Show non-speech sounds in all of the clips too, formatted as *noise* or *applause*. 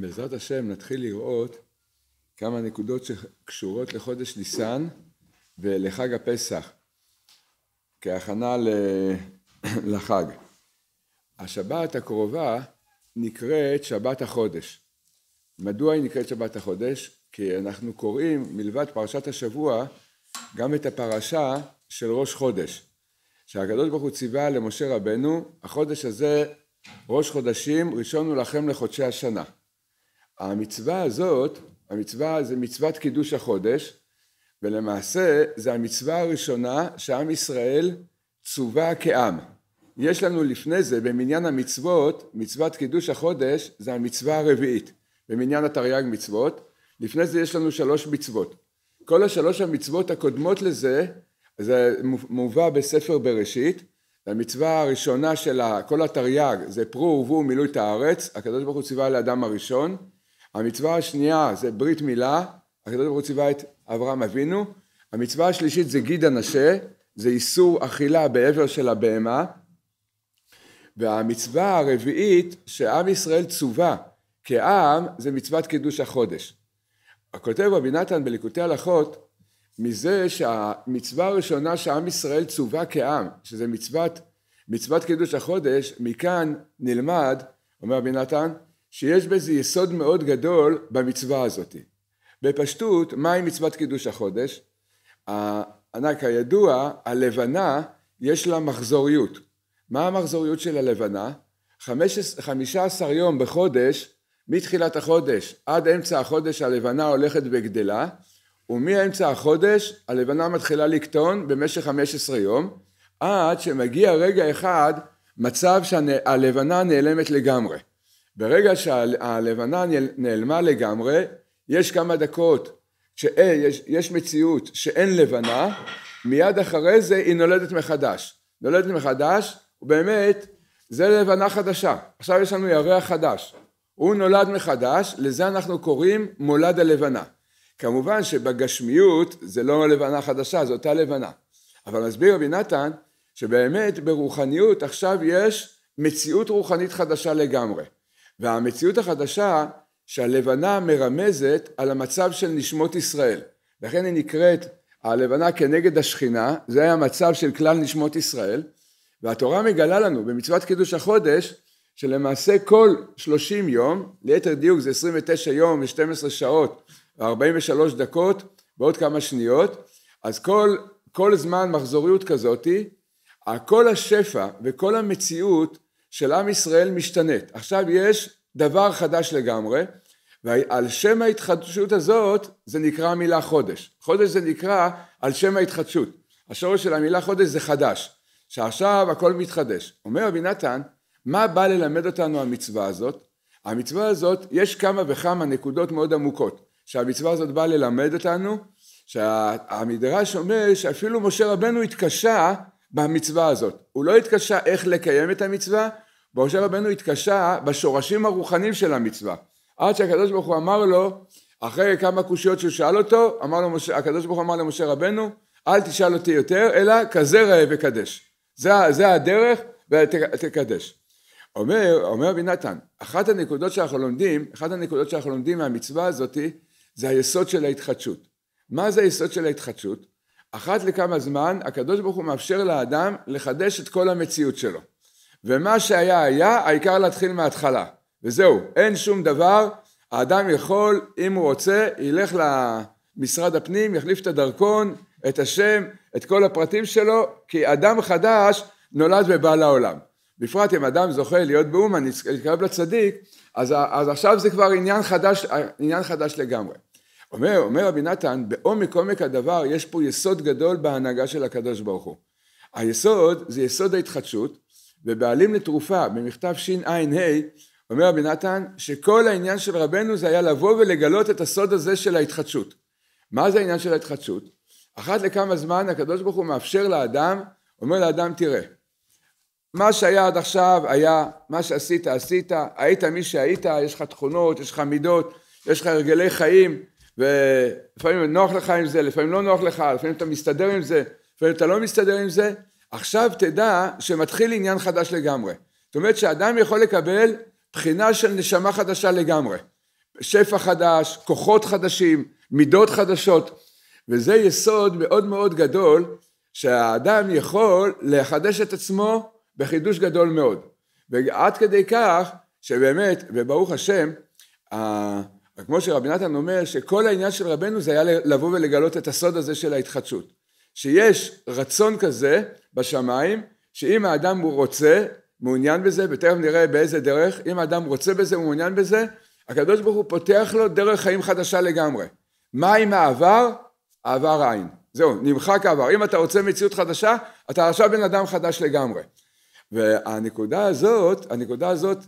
בעזרת השם נתחיל לראות כמה נקודות שקשורות לחודש ניסן ולחג הפסח, כהכנה *coughs* לחג. השבת הקרובה נקראת שבת החודש. מדוע היא נקראת שבת החודש? כי אנחנו קוראים מלבד פרשת השבוע גם את הפרשה של ראש חודש. שהקדוש ברוך הוא ציווה למשה רבנו, החודש הזה ראש חודשים, ראשון הוא לכם לחודשי השנה. המצווה הזאת, המצווה זה מצוות קידוש החודש, ולמעשה זה המצווה הראשונה שעם ישראל צווה כעם. יש לנו לפני זה במניין המצוות, מצוות קידוש החודש זה המצווה הרביעית, במניין התרי"ג מצוות, לפני זה יש לנו שלוש מצוות. כל השלוש המצוות הקודמות לזה, זה מובא בספר בראשית, המצווה הראשונה של כל התרי"ג זה פרו ורבו מילוי את הארץ, הקדוש ברוך הוא ציווה לאדם הראשון, המצווה השנייה זה ברית מילה, הקדוש ברוך הוא ציווה את אברהם אבינו, המצווה השלישית זה גיד הנשה, זה איסור אכילה בעבר של הבהמה, והמצווה הרביעית שעם ישראל צווה כעם זה מצוות קידוש החודש. כותב רבי נתן בליקוטי הלכות מזה שהמצווה הראשונה שעם ישראל צווה כעם, שזה מצוות, מצוות קידוש החודש, מכאן נלמד, אומר רבי נתן, שיש בזה יסוד מאוד גדול במצווה הזאת. בפשטות, מהי מצוות קידוש החודש? הענק הידוע, הלבנה, יש לה מחזוריות. מה המחזוריות של הלבנה? 15 יום בחודש, מתחילת החודש עד אמצע החודש הלבנה הולכת וגדלה, ומאמצע החודש הלבנה מתחילה לקטון במשך 15 יום, עד שמגיע רגע אחד מצב שהלבנה נעלמת לגמרי. ברגע שהלבנה נעלמה לגמרי, יש כמה דקות שיש אה, יש מציאות שאין לבנה, מיד אחרי זה היא נולדת מחדש. נולדת מחדש, ובאמת, זה לבנה חדשה. עכשיו יש לנו ירח חדש. הוא נולד מחדש, לזה אנחנו קוראים מולד הלבנה. כמובן שבגשמיות זה לא לבנה חדשה, זו אותה לבנה. אבל מסביר רבי נתן, שבאמת ברוחניות עכשיו יש מציאות רוחנית חדשה לגמרי. והמציאות החדשה שהלבנה מרמזת על המצב של נשמות ישראל. לכן היא נקראת הלבנה כנגד השכינה, זה היה המצב של כלל נשמות ישראל, והתורה מגלה לנו במצוות קידוש החודש, שלמעשה כל שלושים יום, ליתר דיוק זה עשרים ותשע יום ושתים עשרה שעות וארבעים ושלוש דקות ועוד כמה שניות, אז כל, כל זמן מחזוריות כזאתי, כל השפע וכל המציאות של עם ישראל משתנית. עכשיו יש דבר חדש לגמרי, ועל שם ההתחדשות הזאת זה נקרא המילה חודש. חודש זה נקרא על שם ההתחדשות. השורש של המילה חודש זה חדש, שעכשיו הכל מתחדש. אומר רבי נתן, מה בא ללמד אותנו המצווה הזאת? המצווה הזאת, יש כמה וכמה נקודות מאוד עמוקות, שהמצווה הזאת באה ללמד אותנו, שהמדרש אומר שאפילו משה רבנו התקשה במצווה הזאת. הוא לא התקשה איך לקיים את המצווה, משה רבנו התקשה בשורשים הרוחניים של המצווה. עד שהקדוש ברוך הוא אמר לו, אחרי כמה קושיות שהוא שאל אותו, אמר לו, משה, הקדוש ברוך הוא אמר למשה רבנו, אל תשאל אותי יותר, אלא כזה ראה וקדש. זה, זה הדרך ותקדש. אומר, אומר רבי נתן, אחת הנקודות שאנחנו לומדים, אחת הנקודות שאנחנו לומדים מהמצווה הזאת, זה היסוד של ההתחדשות. מה זה היסוד של ההתחדשות? אחת לכמה זמן הקדוש ברוך הוא מאפשר לאדם לחדש את כל המציאות שלו. ומה שהיה היה, העיקר להתחיל מההתחלה. וזהו, אין שום דבר, האדם יכול, אם הוא רוצה, ילך למשרד הפנים, יחליף את הדרכון, את השם, את כל הפרטים שלו, כי אדם חדש נולד ובא לעולם. בפרט אם אדם זוכה להיות באומן, להתקרב לצדיק, אז, אז עכשיו זה כבר עניין חדש, עניין חדש לגמרי. אומר, אומר רבי נתן, בעומק עומק הדבר יש פה יסוד גדול בהנהגה של הקדוש ברוך הוא. היסוד זה יסוד ההתחדשות, ובעלים לתרופה, במכתב שע"ה, אומר רבי נתן, שכל העניין של רבנו זה היה לבוא ולגלות את הסוד הזה של ההתחדשות. מה זה העניין של ההתחדשות? אחת לכמה זמן הקדוש ברוך הוא מאפשר לאדם, אומר לאדם תראה, מה שהיה עד עכשיו היה, מה שעשית עשית, היית מי שהיית, יש לך תכונות, יש לך מידות, יש לך הרגלי חיים, ולפעמים נוח לך עם זה, לפעמים לא נוח לך, לפעמים אתה מסתדר עם זה, לפעמים אתה לא מסתדר עם זה, עכשיו תדע שמתחיל עניין חדש לגמרי. זאת אומרת שאדם יכול לקבל בחינה של נשמה חדשה לגמרי. שפע חדש, כוחות חדשים, מידות חדשות, וזה יסוד מאוד מאוד גדול שהאדם יכול לחדש את עצמו בחידוש גדול מאוד. ועד כדי כך שבאמת, וברוך השם, כמו שרבי נתן אומר, שכל העניין של רבנו זה היה לבוא ולגלות את הסוד הזה של ההתחדשות. שיש רצון כזה בשמיים, שאם האדם הוא רוצה, מעוניין בזה, ותכף נראה באיזה דרך, אם האדם רוצה בזה, הוא מעוניין בזה, הקדוש ברוך הוא פותח לו דרך חיים חדשה לגמרי. מה עם העבר? העבר אין. זהו, נמחק העבר. אם אתה רוצה מציאות חדשה, אתה עכשיו בן אדם חדש לגמרי. והנקודה הזאת, הנקודה הזאת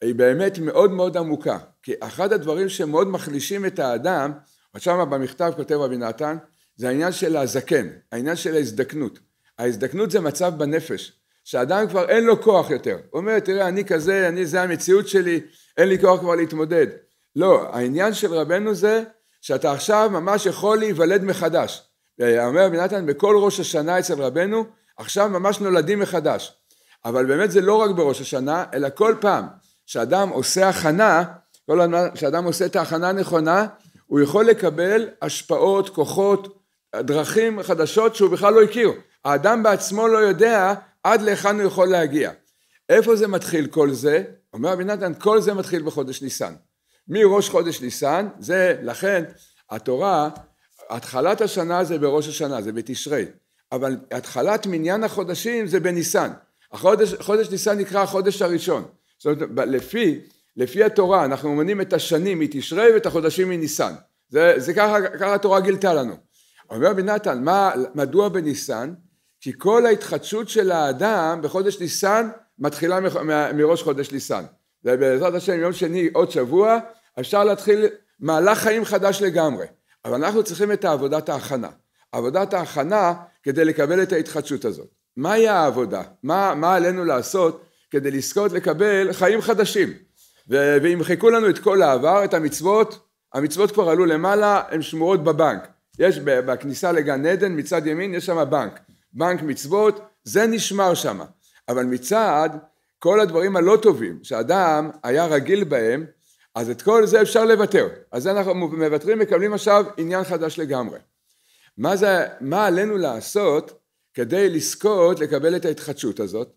היא באמת מאוד מאוד עמוקה. כי אחד הדברים שמאוד מחלישים את האדם, עכשיו במכתב כותב רבי נתן, זה העניין של הזקן, העניין של ההזדקנות. ההזדקנות זה מצב בנפש, שאדם כבר אין לו כוח יותר. הוא אומר, תראה, אני כזה, אני, זה המציאות שלי, אין לי כוח כבר להתמודד. לא, העניין של רבנו זה שאתה עכשיו ממש יכול להיוולד מחדש. אה, אומר רבי נתן, בכל ראש השנה אצל רבנו, עכשיו ממש נולדים מחדש. אבל באמת זה לא רק בראש השנה, אלא כל פעם שאדם עושה הכנה, כל פעם שאדם עושה את ההכנה הנכונה, הוא יכול לקבל השפעות, כוחות, דרכים חדשות שהוא בכלל לא הכיר. האדם בעצמו לא יודע עד להיכן הוא יכול להגיע. איפה זה מתחיל כל זה? אומר רבי נתן, כל זה מתחיל בחודש ניסן. מראש חודש ניסן, זה לכן התורה, התחלת השנה זה בראש השנה, זה בתשרי, אבל התחלת מניין החודשים זה בניסן. החודש, חודש ניסן נקרא החודש הראשון. זאת אומרת, לפי, לפי התורה אנחנו מונים את השנים מתשרי ואת החודשים מניסן. זה, זה ככה, ככה התורה גילתה לנו. אומר רבי נתן, מדוע בניסן? כי כל ההתחדשות של האדם בחודש ניסן מתחילה מראש חודש ניסן. ובעזרת השם יום שני עוד שבוע אפשר להתחיל מהלך חיים חדש לגמרי. אבל אנחנו צריכים את עבודת ההכנה. עבודת ההכנה כדי לקבל את ההתחדשות הזאת. מהי העבודה? מה, מה עלינו לעשות כדי לזכות לקבל חיים חדשים? וימחקו לנו את כל העבר, את המצוות, המצוות כבר עלו למעלה, הן שמורות בבנק. יש בכניסה לגן עדן מצד ימין יש שם בנק, בנק מצוות, זה נשמר שם, אבל מצד כל הדברים הלא טובים שאדם היה רגיל בהם, אז את כל זה אפשר לוותר, אז אנחנו מוותרים מקבלים עכשיו עניין חדש לגמרי. מה, זה, מה עלינו לעשות כדי לזכות לקבל את ההתחדשות הזאת?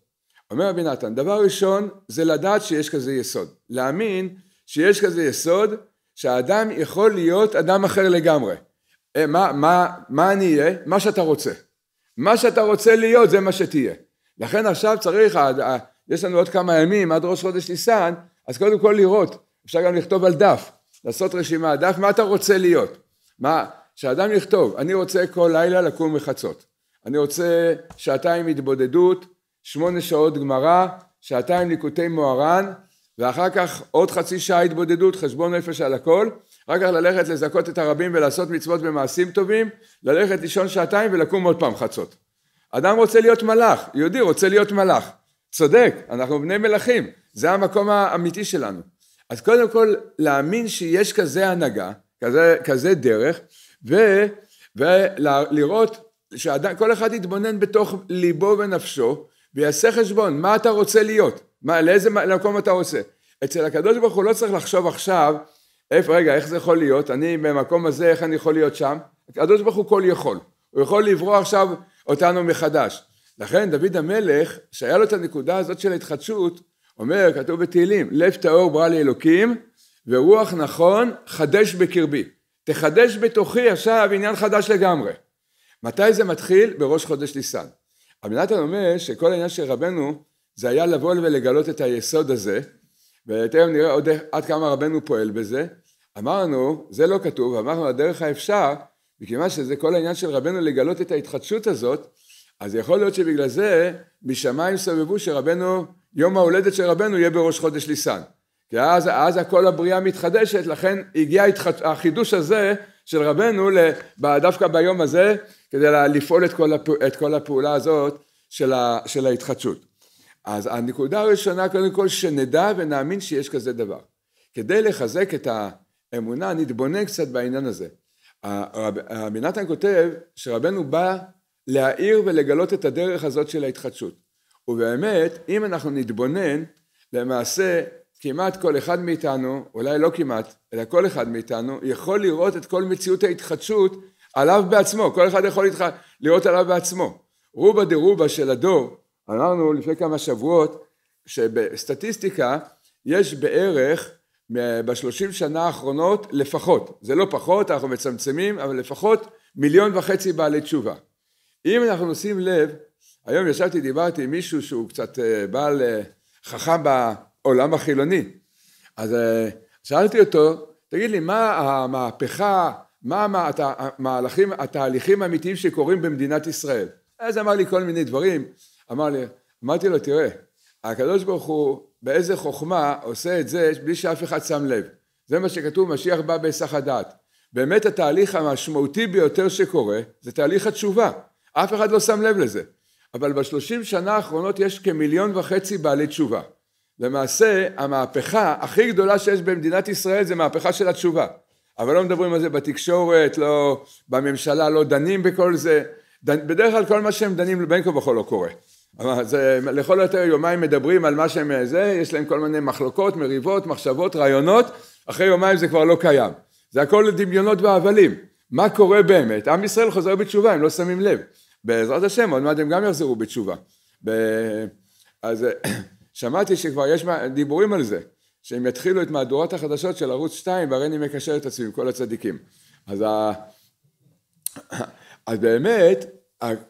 אומר רבי נתן, דבר ראשון זה לדעת שיש כזה יסוד, להאמין שיש כזה יסוד שהאדם יכול להיות אדם אחר לגמרי. אה, מה, מה, מה אני אהיה? מה שאתה רוצה. מה שאתה רוצה להיות זה מה שתהיה. לכן עכשיו צריך, אה, אה, יש לנו עוד כמה ימים עד ראש חודש ניסן, אז קודם כל לראות, אפשר גם לכתוב על דף, לעשות רשימה, דף, מה אתה רוצה להיות? מה, שאדם יכתוב, אני רוצה כל לילה לקום מחצות, אני רוצה שעתיים התבודדות, שמונה שעות גמרא, שעתיים ליקוטי מוהר"ן, ואחר כך עוד חצי שעה התבודדות, חשבון נפש על הכל, אחר כך ללכת לזכות את הרבים ולעשות מצוות במעשים טובים, ללכת לישון שעתיים ולקום עוד פעם חצות. אדם רוצה להיות מלאך, יהודי רוצה להיות מלאך. צודק, אנחנו בני מלכים, זה המקום האמיתי שלנו. אז קודם כל, להאמין שיש כזה הנהגה, כזה, כזה דרך, ו, ולראות שכל אחד יתבונן בתוך ליבו ונפשו, ויעשה חשבון, מה אתה רוצה להיות? מה, לאיזה מקום אתה רוצה? אצל הקדוש ברוך הוא לא צריך לחשוב עכשיו איפה, רגע, איך זה יכול להיות? אני במקום הזה, איך אני יכול להיות שם? הקדוש ברוך הוא כל יכול. הוא יכול לברוא עכשיו אותנו מחדש. לכן דוד המלך, שהיה לו את הנקודה הזאת של ההתחדשות, אומר, כתוב בתהילים, לב טהור ברא לי אלוקים, ורוח נכון חדש בקרבי. תחדש בתוכי עכשיו עניין חדש לגמרי. מתי זה מתחיל? בראש חודש ניסן. על מנת אומר שכל העניין של רבנו זה היה לבוא ולגלות את היסוד הזה, ותכף נראה עוד עד כמה רבנו פועל בזה, אמרנו, זה לא כתוב, אמרנו, הדרך האפשר, מכיוון שזה כל העניין של רבנו לגלות את ההתחדשות הזאת, אז יכול להיות שבגלל זה משמיים סובבו שרבנו, יום ההולדת של רבנו יהיה בראש חודש ליסן. כי אז, אז הכל הבריאה מתחדשת, לכן הגיע התחד... החידוש הזה של רבנו דווקא ביום הזה, כדי לפעול את כל, הפ... את כל הפעולה הזאת של, ה... של ההתחדשות. אז הנקודה הראשונה, קודם כל, שנדע ונאמין שיש כזה דבר. כדי לחזק את ה... אמונה, נתבונן קצת בעניין הזה. רבי נתן כותב שרבנו בא להאיר ולגלות את הדרך הזאת של ההתחדשות. ובאמת, אם אנחנו נתבונן, למעשה כמעט כל אחד מאיתנו, אולי לא כמעט, אלא כל אחד מאיתנו, יכול לראות את כל מציאות ההתחדשות עליו בעצמו, כל אחד יכול להתח... לראות עליו בעצמו. רובה דרובה של הדור, אמרנו לפני כמה שבועות, שבסטטיסטיקה יש בערך בשלושים שנה האחרונות לפחות, זה לא פחות, אנחנו מצמצמים, אבל לפחות מיליון וחצי בעלי תשובה. אם אנחנו נשים לב, היום ישבתי, דיברתי עם מישהו שהוא קצת אה, בעל אה, חכם בעולם החילוני, אז אה, שאלתי אותו, תגיד לי, מה המהפכה, מה המהלכים, התהליכים האמיתיים שקורים במדינת ישראל? אז אמר לי כל מיני דברים, אמר לי, אמרתי לו, תראה, הקדוש ברוך הוא באיזה חוכמה עושה את זה בלי שאף אחד שם לב. זה מה שכתוב, משיח בא בהיסח הדעת. באמת התהליך המשמעותי ביותר שקורה זה תהליך התשובה. אף אחד לא שם לב לזה. אבל בשלושים שנה האחרונות יש כמיליון וחצי בעלי תשובה. למעשה המהפכה הכי גדולה שיש במדינת ישראל זה מהפכה של התשובה. אבל לא מדברים על זה בתקשורת, לא, בממשלה לא דנים בכל זה. בדרך כלל כל מה שהם דנים בין כה וכה לא קורה. אז לכל יותר יומיים מדברים על מה שהם זה, יש להם כל מיני מחלוקות, מריבות, מחשבות, רעיונות, אחרי יומיים זה כבר לא קיים. זה הכל דמיונות והבלים. מה קורה באמת? עם ישראל חוזר בתשובה, הם לא שמים לב. בעזרת השם, עוד מעט הם גם יחזרו בתשובה. ב... אז *coughs* שמעתי שכבר יש דיבורים על זה, שהם יתחילו את מהדורות החדשות של ערוץ 2, והרי אני מקשר את עצמי עם כל הצדיקים. אז, ה... *coughs* אז באמת,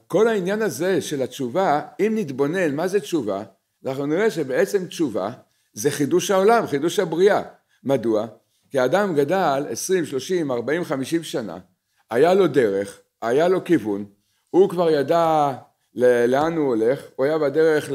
כל העניין הזה של התשובה, אם נתבונן מה זה תשובה, אנחנו נראה שבעצם תשובה זה חידוש העולם, חידוש הבריאה. מדוע? כי האדם גדל 20, 30, 40, 50 שנה, היה לו דרך, היה לו כיוון, הוא כבר ידע לאן הוא הולך, הוא היה בדרך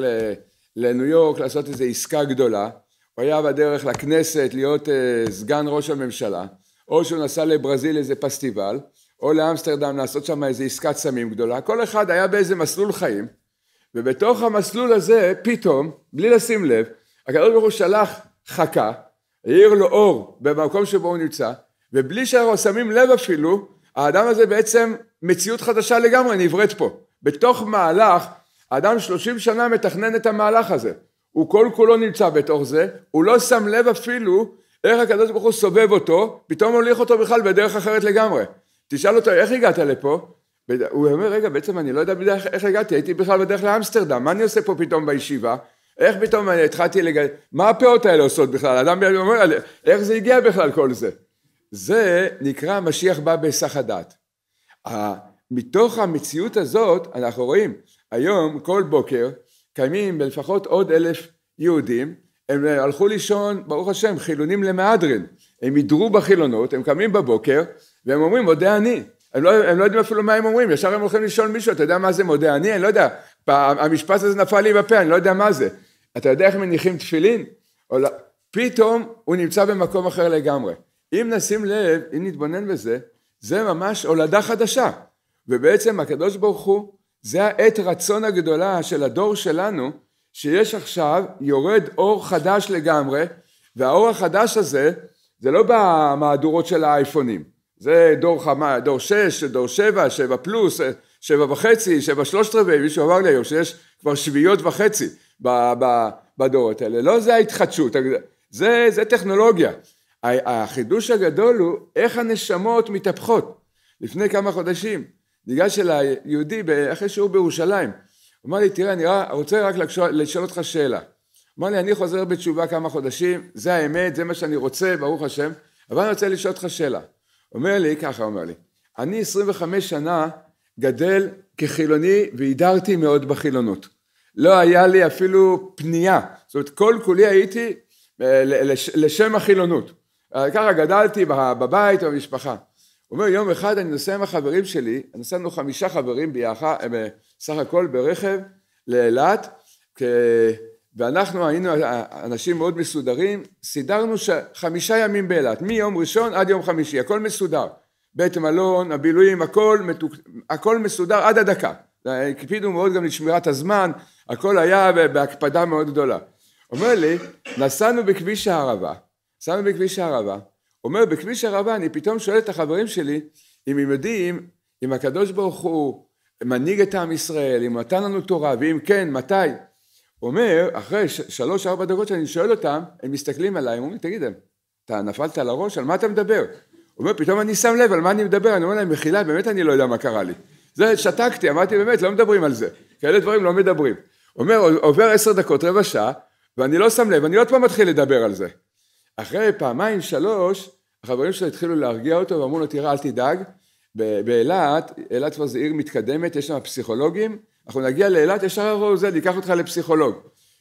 לניו יורק לעשות איזו עסקה גדולה, הוא היה בדרך לכנסת להיות אה, סגן ראש הממשלה, או שהוא נסע לברזיל איזה פסטיבל, או לאמסטרדם לעשות שם איזו עסקת סמים גדולה, כל אחד היה באיזה מסלול חיים, ובתוך המסלול הזה פתאום, בלי לשים לב, הקדוש ברוך הוא שלח חכה, העיר לו אור במקום שבו הוא נמצא, ובלי שאנחנו שמים לב אפילו, האדם הזה בעצם מציאות חדשה לגמרי נבראת פה. בתוך מהלך, האדם שלושים שנה מתכנן את המהלך הזה. הוא כל כולו נמצא בתוך זה, הוא לא שם לב אפילו איך הקדוש ברוך הוא סובב אותו, פתאום הוליך אותו בכלל בדרך אחרת לגמרי. תשאל אותו, איך הגעת לפה? הוא אומר, רגע, בעצם אני לא יודע בדרך, איך הגעתי, הייתי בכלל בדרך לאמסטרדם, מה אני עושה פה פתאום בישיבה? איך פתאום אני התחלתי לגל... מה הפאות האלה עושות בכלל? אדם אומר, איך זה הגיע בכלל כל זה? זה נקרא משיח בא בהיסח הדעת. מתוך המציאות הזאת, אנחנו רואים, היום כל בוקר קיימים לפחות עוד אלף יהודים, הם אה, הלכו לישון, ברוך השם, חילונים למהדרין. הם הידרו בחילונות, הם קמים בבוקר, והם אומרים, מודה אני. הם לא, הם לא יודעים אפילו מה הם אומרים, ישר הם הולכים לשאול מישהו, אתה יודע מה זה מודה אני? אני לא יודע, המשפט הזה נפל לי בפה, אני לא יודע מה זה. אתה יודע איך מניחים תפילין? לא. פתאום הוא נמצא במקום אחר לגמרי. אם נשים לב, אם נתבונן בזה, זה ממש הולדה חדשה. ובעצם הקדוש ברוך הוא, זה העת רצון הגדולה של הדור שלנו, שיש עכשיו, יורד אור חדש לגמרי, והאור החדש הזה, זה לא במהדורות של האייפונים. זה דור חמה, דור שש, דור שבע, שבע פלוס, אה, שבע וחצי, שבע שלושת רבעי, מישהו אמר לי היום שיש כבר שביעיות וחצי בדורות האלה, לא זה ההתחדשות, אה, זה, זה טכנולוגיה. החידוש הגדול הוא איך הנשמות מתהפכות. לפני כמה חודשים ניגש אל היהודי אחרי שהוא בירושלים, הוא אמר לי תראה אני רוצה רק לשאול, לשאול אותך שאלה. אמר לי אני חוזר בתשובה כמה חודשים, זה האמת, זה מה שאני רוצה, ברוך השם, אבל אני רוצה לשאול אותך שאלה. אומר לי, ככה אומר לי, אני 25 שנה גדל כחילוני והידרתי מאוד בחילונות. לא היה לי אפילו פנייה, זאת אומרת כל כולי הייתי אה, לשם החילונות. אה, ככה גדלתי בבית, במשפחה. הוא אומר, יום אחד אני נוסע עם החברים שלי, נסענו חמישה חברים ביחד, אה, בסך הכל ברכב לאילת, כ... ואנחנו היינו אנשים מאוד מסודרים, סידרנו ש... חמישה ימים באילת, מיום ראשון עד יום חמישי, הכל מסודר. בית מלון, הבילויים, הכל, מתוק... הכל מסודר עד הדקה. הקפידו מאוד גם לשמירת הזמן, הכל היה בהקפדה מאוד גדולה. אומר לי, נסענו בכביש הערבה, נסענו בכביש הערבה, אומר בכביש הערבה אני פתאום שואל את החברים שלי אם הם יודעים אם הקדוש ברוך הוא מנהיג את עם ישראל, אם נתן לנו תורה, ואם כן, מתי? אומר, אחרי שלוש-ארבע דקות שאני שואל אותם, הם מסתכלים עליי, הם אומרים, תגיד, אתה נפלת על הראש? על מה אתה מדבר? הוא אומר, פתאום אני שם לב על מה אני מדבר, אני אומר להם, מחילה, באמת אני לא יודע מה קרה לי. זה, שתקתי, אמרתי, באמת, לא מדברים על זה. כאלה דברים לא מדברים. אומר, עובר עשר דקות, רבע שעה, ואני לא שם לב, אני עוד פעם מתחיל לדבר על זה. אחרי פעמיים, שלוש, החברים שלו התחילו להרגיע אותו ואמרו לו, תראה, אל תדאג, באילת, אילת כבר זו עיר מתקדמת, יש שם פסיכולוגים, אנחנו נגיע לאילת, ישר אמרו, זה, ניקח אותך לפסיכולוג.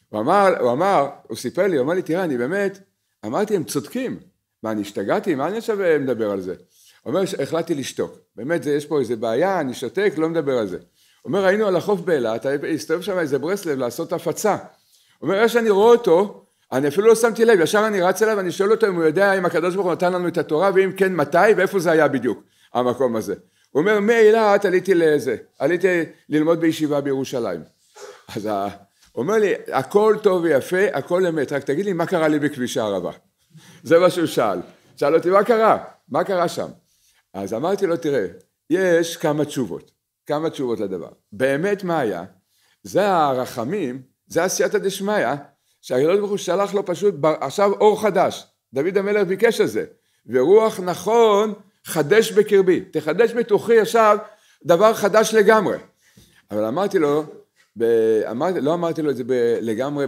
הוא אמר, הוא אמר, הוא סיפר לי, הוא אמר לי, תראה, אני באמת, אמרתי, הם צודקים. מה, אני השתגעתי? מה אני עכשיו מדבר על זה? הוא אומר, החלטתי לשתוק. באמת, זה, יש פה איזה בעיה, אני שותק, לא מדבר על זה. הוא אומר, היינו על החוף באילת, הסתובב שם איזה ברסלב לעשות הפצה. הוא אומר, איך שאני רואה אותו, אני אפילו לא שמתי לב, ישר אני רץ אליו, אני שואל אותו אם הוא יודע אם הקדוש ברוך הוא נתן לנו את התורה, ואם כן, מתי, ואיפה זה היה בדיוק, המקום הזה. הוא אומר, מאילת אה, עליתי לזה, עליתי ללמוד בישיבה בירושלים. אז הוא אומר לי, הכל טוב ויפה, הכל אמת, רק תגיד לי, מה קרה לי בכביש הערבה? זה מה שהוא שאל. שאל אותי, מה קרה? מה קרה שם? אז אמרתי לו, תראה, יש כמה תשובות, כמה תשובות לדבר. באמת מה היה? זה הרחמים, זה הסייעתא דשמיא, שהקדוש ברוך הוא שלח לו פשוט, עכשיו אור חדש. דוד המלך ביקש את זה. ורוח נכון חדש בקרבי, תחדש בתוכי עכשיו דבר חדש לגמרי. אבל אמרתי לו, ב, אמר, לא אמרתי לו את זה ב, לגמרי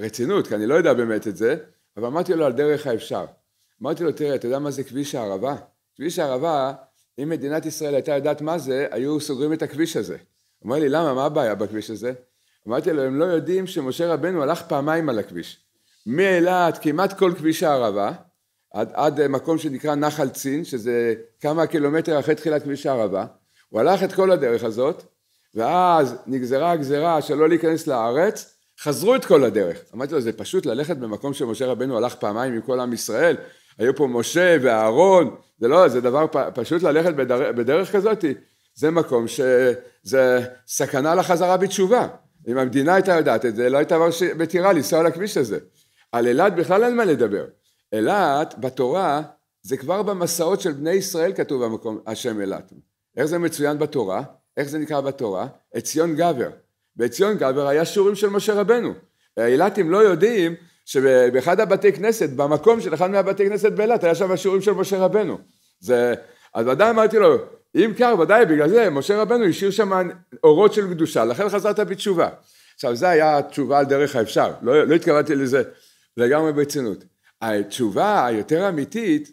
ברצינות, כי אני לא יודע באמת את זה, אבל אמרתי לו על דרך האפשר. אמרתי לו, תראה, אתה יודע מה זה כביש הערבה? כביש הערבה, אם מדינת ישראל הייתה יודעת מה זה, היו סוגרים את הכביש הזה. הוא אומר לי, למה, מה הבעיה בכביש הזה? אמרתי לו, הם לא יודעים שמשה רבנו הלך פעמיים על הכביש. מאילת, כמעט כל כביש הערבה, עד, עד אה, מקום שנקרא נחל צין, שזה כמה קילומטר אחרי תחילת כביש הערבה. הוא הלך את כל הדרך הזאת, ואז נגזרה הגזרה שלא להיכנס לארץ, חזרו את כל הדרך. אמרתי לו, זה פשוט ללכת במקום שמשה רבנו הלך פעמיים עם כל עם ישראל, היו פה משה ואהרון, זה לא, זה דבר פשוט ללכת בדרך, בדרך כזאת, זה מקום שזה סכנה לחזרה בתשובה. אם המדינה הייתה יודעת את זה, לא הייתה מתירה לנסוע על הכביש הזה. על אילת בכלל אין מה לדבר. אילת בתורה זה כבר במסעות של בני ישראל כתוב במקום השם אילת. איך זה מצוין בתורה? איך זה נקרא בתורה? עציון גבר. בעציון גבר היה שיעורים של משה רבנו. האילתים לא יודעים שבאחד הבתי כנסת, במקום של אחד מהבתי כנסת באילת, היה שם השיעורים של משה רבנו. זה, אז ודאי אמרתי לו, אם קר, ודאי, בגלל זה משה רבנו השאיר שם אורות של קדושה, לכן חזרת בתשובה. עכשיו, זה היה התשובה על דרך האפשר, לא, לא התכוונתי לזה לגמרי ברצינות. התשובה היותר אמיתית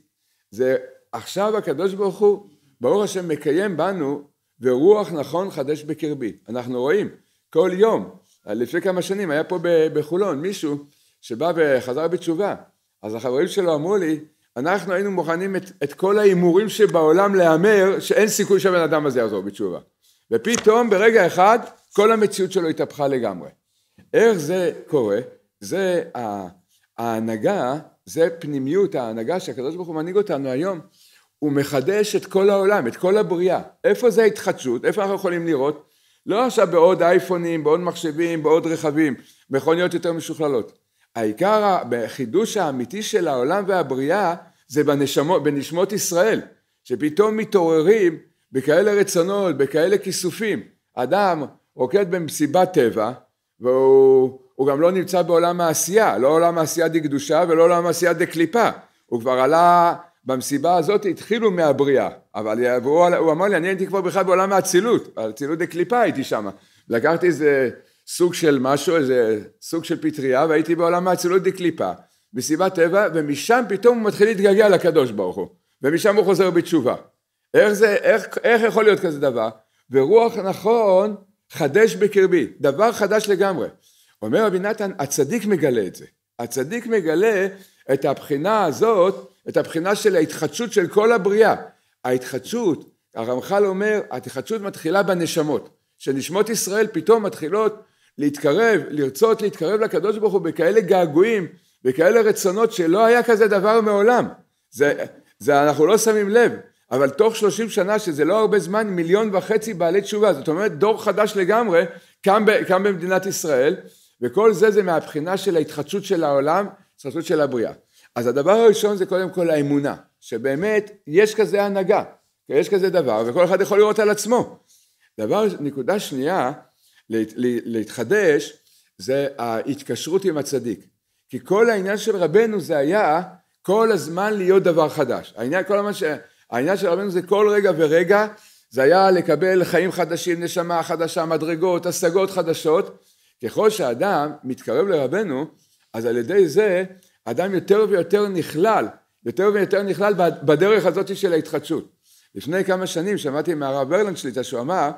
זה עכשיו הקדוש ברוך הוא ברוך השם מקיים בנו ורוח נכון חדש בקרבי. אנחנו רואים כל יום, לפני כמה שנים היה פה בחולון מישהו שבא וחזר בתשובה, אז החברים שלו אמרו לי אנחנו היינו מוכנים את, את כל ההימורים שבעולם להמר שאין סיכוי שהבן אדם הזה יעזור בתשובה. ופתאום ברגע אחד כל המציאות שלו התהפכה לגמרי. איך זה קורה? זה ה... ההנהגה זה פנימיות ההנהגה שהקדוש ברוך הוא מנהיג אותנו היום. הוא מחדש את כל העולם, את כל הבריאה. איפה זה ההתחדשות? איפה אנחנו יכולים לראות? לא עכשיו בעוד אייפונים, בעוד מחשבים, בעוד רכבים, מכוניות יותר משוכללות. העיקר, החידוש האמיתי של העולם והבריאה זה בנשמות, בנשמות ישראל, שפתאום מתעוררים בכאלה רצונות, בכאלה כיסופים. אדם רוקד במסיבת טבע, והוא הוא גם לא נמצא בעולם העשייה, לא עולם העשייה דקדושה ולא עולם העשייה דקליפה. הוא כבר עלה, במסיבה הזאת התחילו מהבריאה, אבל הוא, הוא אמר לי, אני הייתי כבר בכלל בעולם האצילות, האצילות דקליפה הייתי שם. לקחתי איזה סוג של משהו, איזה סוג של פטריה, והייתי בעולם האצילות דקליפה, מסיבת טבע, ומשם פתאום הוא מתחיל להתגעגע לקדוש ברוך הוא, ומשם הוא חוזר בתשובה. איך זה, איך, איך יכול להיות כזה דבר? ורוח נכון חדש בקרבי, דבר חדש לגמרי. אומר רבי נתן, הצדיק מגלה את זה. הצדיק מגלה את הבחינה הזאת, את הבחינה של ההתחדשות של כל הבריאה. ההתחדשות, הרמח"ל אומר, ההתחדשות מתחילה בנשמות. שנשמות ישראל פתאום מתחילות להתקרב, לרצות להתקרב לקדוש ברוך הוא בכאלה געגועים, בכאלה רצונות שלא היה כזה דבר מעולם. זה, זה אנחנו לא שמים לב, אבל תוך שלושים שנה, שזה לא הרבה זמן, מיליון וחצי בעלי תשובה, זאת אומרת דור חדש לגמרי קם, ב, קם במדינת ישראל, וכל זה זה מהבחינה של ההתחדשות של העולם, התחדשות של הבריאה. אז הדבר הראשון זה קודם כל האמונה, שבאמת יש כזה הנהגה, יש כזה דבר, וכל אחד יכול לראות על עצמו. דבר, נקודה שנייה, להת, להתחדש, זה ההתקשרות עם הצדיק. כי כל העניין של רבנו זה היה כל הזמן להיות דבר חדש. העניין, כל הזמן ש... העניין של רבנו זה כל רגע ורגע, זה היה לקבל חיים חדשים, נשמה חדשה, מדרגות, השגות חדשות, ככל שאדם מתקרב לרבנו, אז על ידי זה אדם יותר ויותר נכלל, יותר ויותר נכלל בדרך הזאת של ההתחדשות. לפני כמה שנים שמעתי מהרב ברלנד שליטה שהוא אמר,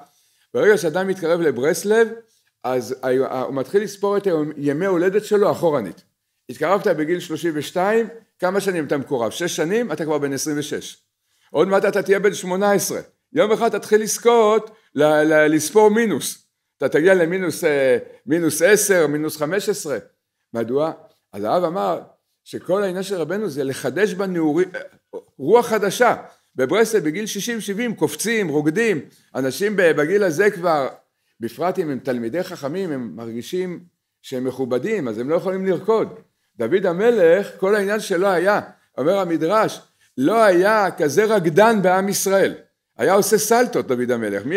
ברגע שאדם מתקרב לברסלב, אז הוא מתחיל לספור את ימי הולדת שלו אחורנית. התקרבת בגיל 32, כמה שנים אתה מקורב? שש שנים, אתה כבר בן 26. עוד מעט אתה תהיה בן 18. יום אחד תתחיל לזכות, לספור מינוס. אתה תגיע למינוס אה, מינוס עשר, מינוס חמש עשרה. מדוע? אז האב אמר שכל העניין של רבנו זה לחדש בנעורים, אה, רוח חדשה. בברסלב בגיל שישים שבעים קופצים, רוקדים, אנשים בגיל הזה כבר, בפרט אם הם תלמידי חכמים, הם מרגישים שהם מכובדים, אז הם לא יכולים לרקוד. דוד המלך, כל העניין שלו היה, אומר המדרש, לא היה כזה רקדן בעם ישראל. היה עושה סלטות דוד המלך, מי,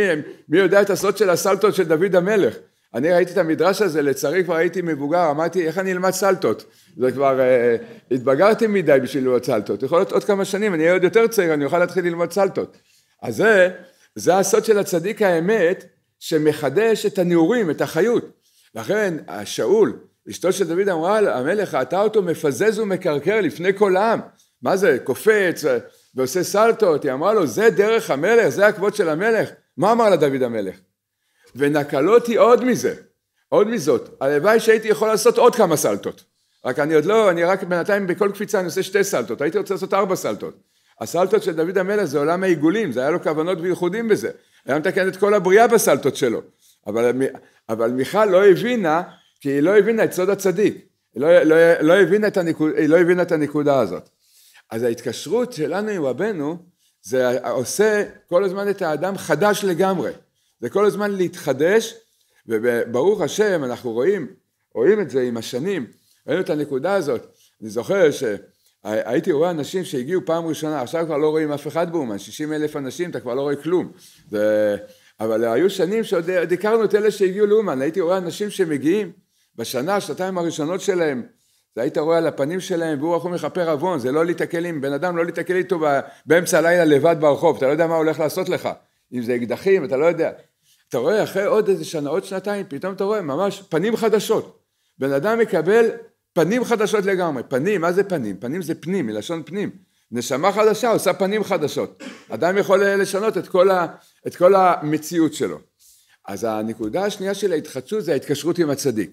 מי יודע את הסוד של הסלטות של דוד המלך? אני ראיתי את המדרש הזה, לצערי כבר הייתי מבוגר, אמרתי איך אני אלמד סלטות? זה כבר, אה, התבגרתי מדי בשביל ללמוד סלטות, יכול להיות עוד כמה שנים, אני אהיה עוד יותר צעיר, אני אוכל להתחיל ללמוד סלטות. אז זה, זה הסוד של הצדיק האמת, שמחדש את הנעורים, את החיות. לכן, שאול, אשתו של דוד אמרה, המלך ראתה אותו מפזז ומקרקר לפני כל העם. מה זה, קופץ, ועושה סלטות, היא אמרה לו, זה דרך המלך, זה הכבוד של המלך. מה אמר לה דוד המלך? ונקלותי עוד מזה, עוד מזאת. הלוואי שהייתי יכול לעשות עוד כמה סלטות. רק אני עוד לא, אני רק בינתיים בכל קפיצה אני עושה שתי סלטות, הייתי רוצה לעשות ארבע סלטות. הסלטות של דוד המלך זה עולם העיגולים, זה היה לו כוונות וייחודים בזה. היה מתקן את כל הבריאה בסלטות שלו. אבל, אבל מיכל לא הבינה, כי היא לא הבינה את סוד הצדיק. היא לא, לא, לא, הבינה, את הניקוד, היא לא הבינה את הנקודה הזאת. אז ההתקשרות שלנו עם רבנו, זה עושה כל הזמן את האדם חדש לגמרי. זה כל הזמן להתחדש, וברוך השם, אנחנו רואים, רואים את זה עם השנים, ראינו את הנקודה הזאת. אני זוכר שהייתי רואה אנשים שהגיעו פעם ראשונה, עכשיו כבר לא רואים אף אחד באומן, 60 אלף אנשים, אתה כבר לא רואה כלום. זה... אבל היו שנים שעוד הכרנו את אלה שהגיעו לאומן, הייתי רואה אנשים שמגיעים בשנה, שנתיים הראשונות שלהם, זה היית רואה על הפנים שלהם, והוא רחום מכפר עוון, זה לא להתקל עם בן אדם, לא להתקל איתו באמצע הלילה לבד ברחוב, אתה לא יודע מה הולך לעשות לך, אם זה אקדחים, אתה לא יודע. אתה רואה אחרי עוד איזה שנה, עוד שנתיים, פתאום אתה רואה ממש פנים חדשות. בן אדם מקבל פנים חדשות לגמרי. פנים, מה זה פנים? פנים זה פנים, מלשון פנים. נשמה חדשה עושה פנים חדשות. אדם יכול אה, לשנות את כל, ה, את כל המציאות שלו. אז הנקודה השנייה של ההתחדשות זה ההתקשרות עם הצדיק.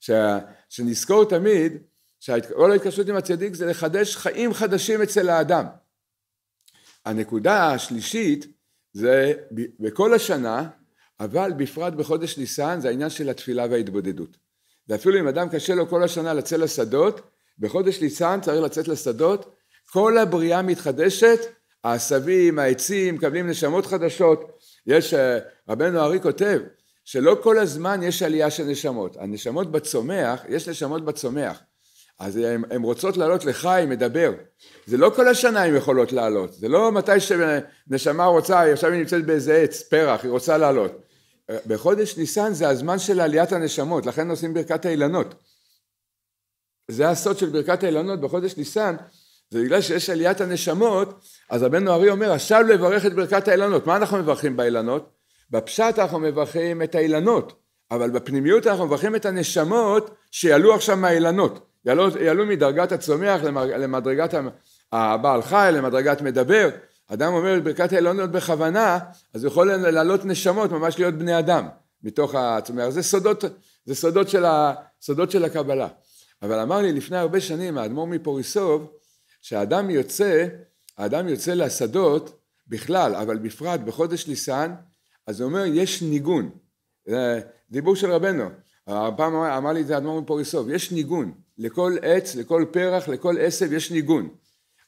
ש, שנזכור תמיד כל ההתקשרות עם הצדיק זה לחדש חיים חדשים אצל האדם. הנקודה השלישית זה בכל השנה, אבל בפרט בחודש ניסן, זה העניין של התפילה וההתבודדות. ואפילו אם אדם קשה לו כל השנה לצאת לשדות, בחודש ניסן צריך לצאת לשדות, כל הבריאה מתחדשת, העשבים, העצים, מקבלים נשמות חדשות. יש, אה, רבנו ארי כותב, שלא כל הזמן יש עלייה של נשמות. הנשמות בצומח, יש נשמות בצומח. אז הן, הן רוצות לעלות לחי, מדבר. זה לא כל השנה הן יכולות לעלות, זה לא מתי שנשמה רוצה, עכשיו היא נמצאת באיזה עץ, פרח, היא רוצה לעלות. אה, בחודש ניסן זה הזמן של עליית הנשמות, לכן עושים ברכת האילנות. זה הסוד של ברכת האילנות בחודש ניסן, זה בגלל שיש עליית הנשמות, אז הבן ארי אומר, עכשיו לברך את ברכת האילנות. מה אנחנו מברכים באילנות? בפשט אנחנו מברכים את האילנות, אבל בפנימיות אנחנו מברכים את הנשמות שיעלו עכשיו מהאילנות. יעלו, יעלו מדרגת הצומח למדרגת הבעל חי, למדרגת מדבר. אדם אומר את ברכת העליונות בכוונה, אז הוא יכול לעלות נשמות, ממש להיות בני אדם, מתוך הצומח. זה סודות, זה סודות של, ה, סודות של הקבלה. אבל אמר לי לפני הרבה שנים האדמו"ר מפוריסוב, שהאדם יוצא, האדם יוצא לשדות בכלל, אבל בפרט בחודש ניסן, אז הוא אומר, יש ניגון. דיבור של רבנו, הפעם אמר לי את זה האדמו"ר מפוריסוב, יש ניגון. לכל עץ, לכל פרח, לכל עשב יש ניגון.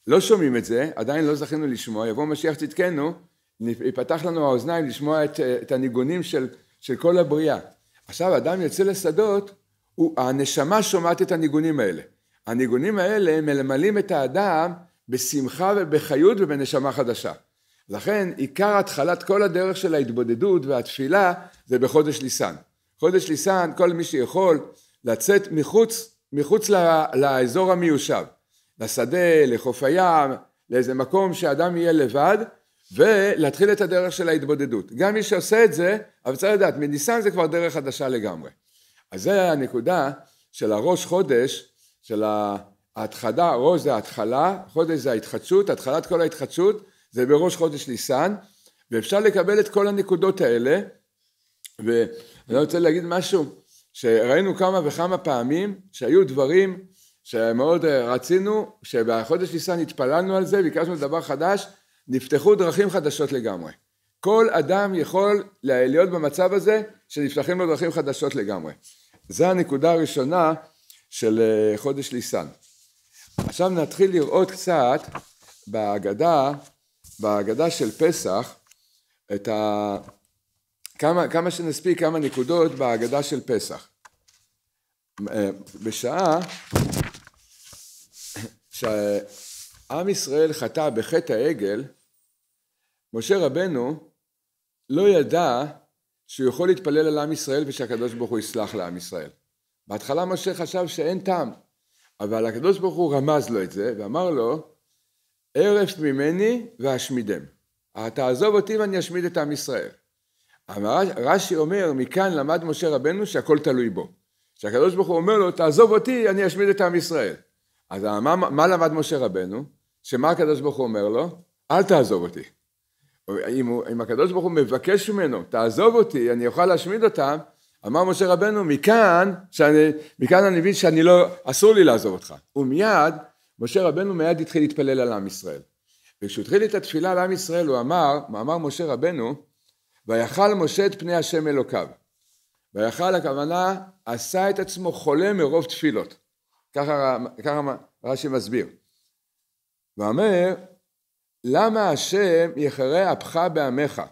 לא שומעים את זה, עדיין לא זכינו לשמוע, יבוא משיח צדקנו, יפתח לנו האוזניים לשמוע את, את הניגונים של, של כל הבריאה. עכשיו אדם יוצא לשדות, הוא, הנשמה שומעת את הניגונים האלה. הניגונים האלה מלמלים את האדם בשמחה ובחיות ובנשמה חדשה. לכן עיקר התחלת כל הדרך של ההתבודדות והתפילה זה בחודש ליסן. חודש ליסן, כל מי שיכול לצאת מחוץ מחוץ ל, לאזור המיושב, לשדה, לחוף הים, לאיזה מקום שאדם יהיה לבד, ולהתחיל את הדרך של ההתבודדות. גם מי שעושה את זה, אבל צריך לדעת, מניסן זה כבר דרך חדשה לגמרי. אז זה הנקודה של הראש חודש, של ההתחלה, ראש זה ההתחלה, חודש זה ההתחדשות, התחלת כל ההתחדשות, זה בראש חודש ניסן, ואפשר לקבל את כל הנקודות האלה, ואני רוצה להגיד משהו, שראינו כמה וכמה פעמים שהיו דברים שמאוד אה, רצינו, שבחודש ניסן התפללנו על זה, ביקשנו דבר חדש, נפתחו דרכים חדשות לגמרי. כל אדם יכול להיות במצב הזה שנפתחים לו דרכים חדשות לגמרי. זו הנקודה הראשונה של אה, חודש ליסן. עכשיו נתחיל לראות קצת בהגדה, בהגדה של פסח, את, ה, כמה, כמה שנספיק, כמה נקודות בהגדה של פסח. אה, בשעה שעם ישראל חטא בחטא העגל, משה רבנו לא ידע שהוא יכול להתפלל על עם ישראל ושהקדוש ברוך הוא יסלח לעם ישראל. בהתחלה משה חשב שאין טעם, אבל הקדוש ברוך הוא רמז לו את זה ואמר לו, ערף ממני ואשמידם. תעזוב אותי ואני אשמיד את עם ישראל. אבל רש"י אומר, מכאן למד משה רבנו שהכל תלוי בו. שהקדוש ברוך הוא אומר לו, תעזוב אותי, אני אשמיד את עם ישראל. אז מה, מה למד משה רבנו? שמה הקדוש ברוך הוא אומר לו? אל תעזוב אותי. אם, הוא, אם הקדוש ברוך הוא מבקש ממנו, תעזוב אותי, אני אוכל להשמיד אותם, אמר משה רבנו, מכאן, שאני, מכאן אני מבין שאני לא, אסור לי לעזוב אותך. ומיד, משה רבנו מיד התחיל להתפלל על עם ישראל. וכשהוא התחיל את התפילה על עם ישראל, הוא אמר, אמר משה רבנו, ויכל משה את פני השם אלוקיו. ויכל הכוונה, עשה את עצמו חולה מרוב תפילות. ככה, ככה רש"י מסביר. ואומר, למה השם יחרה אפך בעמך,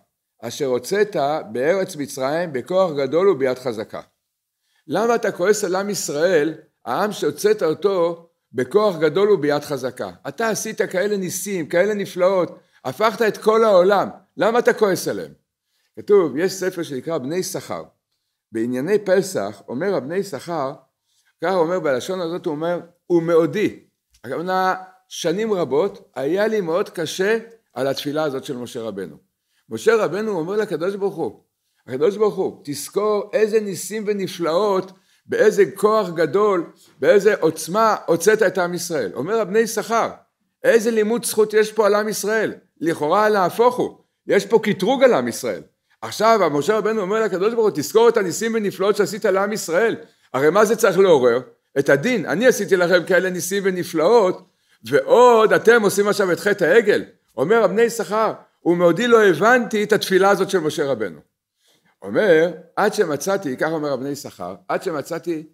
אשר הוצאת בארץ מצרים בכוח גדול וביד חזקה? למה אתה כועס על עם ישראל, העם שהוצאת אותו בכוח גדול וביד חזקה? אתה עשית כאלה ניסים, כאלה נפלאות, הפכת את כל העולם, למה אתה כועס עליהם? כתוב, יש ספר שנקרא בני שכר. בענייני פסח, אומר הבני שכר, ככה אומר בלשון הזאת, הוא אומר, הוא מאודי. הכוונה, שנים רבות, היה לי מאוד קשה על התפילה הזאת של משה רבנו. משה רבנו אומר לקדוש ברוך הוא, הקדוש ברוך הוא, תזכור איזה ניסים ונפלאות, באיזה כוח גדול, באיזה עוצמה הוצאת את עם ישראל. אומר הבני שכר, איזה לימוד זכות יש פה על עם ישראל? לכאורה להפוך הוא, יש פה קטרוג על עם ישראל. עכשיו משה רבנו אומר לקדוש ברוך הוא, תזכור את הניסים ונפלאות שעשית לעם ישראל. הרי מה זה צריך לעורר? את הדין. אני עשיתי לכם כאלה ניסים ונפלאות, ועוד אתם עושים עכשיו את חטא העגל. אומר אבני שכר, ומעודי לא הבנתי את התפילה הזאת של משה רבנו. אומר, עד שמצאתי, כך אומר אבני שכר, עד שמצאתי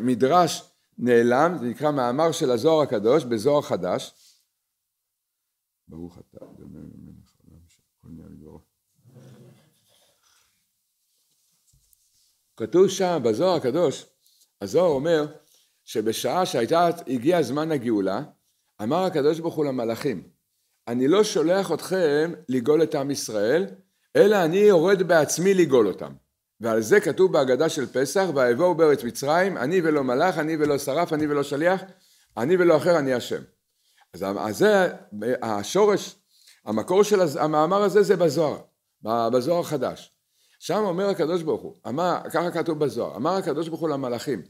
מדרש נעלם, זה נקרא מאמר של הזוהר הקדוש בזוהר חדש. ברוך אתה. כתוב שם בזוהר הקדוש, הזוהר אומר שבשעה שהייתה, הגיע זמן הגאולה, אמר הקדוש ברוך הוא למלאכים, אני לא שולח אתכם לגאול את עם ישראל, אלא אני יורד בעצמי לגאול אותם. ועל זה כתוב בהגדה של פסח, ויבואו בארץ מצרים, אני ולא מלאך, אני ולא שרף, אני ולא שליח, אני ולא אחר, אני השם. אז זה השורש, המקור של המאמר הזה זה בזוהר, בזוהר החדש. שם אומר הקדוש ברוך הוא, אמר, ככה כתוב בזוהר, אמר הקדוש ברוך הוא למלאכים,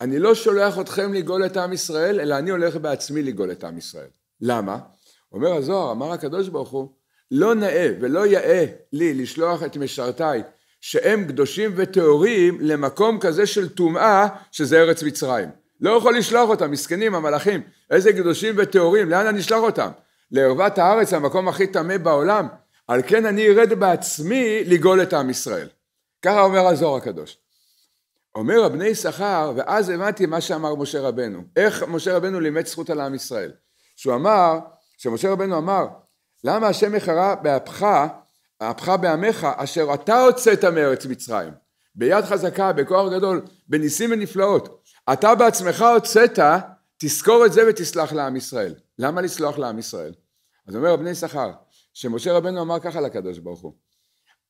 אני לא שולח אתכם לגאול את עם ישראל, אלא אני הולך בעצמי לגאול את עם ישראל. למה? אומר הזוהר, אמר הקדוש ברוך הוא, לא נאה ולא יאה לי לשלוח את משרתיי, שהם קדושים וטהורים, למקום כזה של טומאה, שזה ארץ מצרים. לא יכול לשלוח אותם, מסכנים המלאכים, איזה קדושים וטהורים, לאן אני אשלח אותם? לערוות הארץ, המקום הכי טמא בעולם. על כן אני ארד בעצמי לגאול את עם ישראל. ככה אומר הזוהר הקדוש. אומר הבני שכר, ואז הבנתי מה שאמר משה רבנו. איך משה רבנו לימד זכות על עם ישראל. שהוא אמר, שמשה רבנו אמר, למה השם יחרה באפך, אפך בעמך, אשר אתה הוצאת מארץ מצרים. ביד חזקה, בכוח גדול, בניסים ונפלאות. אתה בעצמך הוצאת, תזכור את זה ותסלח לעם ישראל. למה לסלוח לעם ישראל? אז אומר הבני שכר, שמשה רבנו אמר ככה לקדוש ברוך הוא,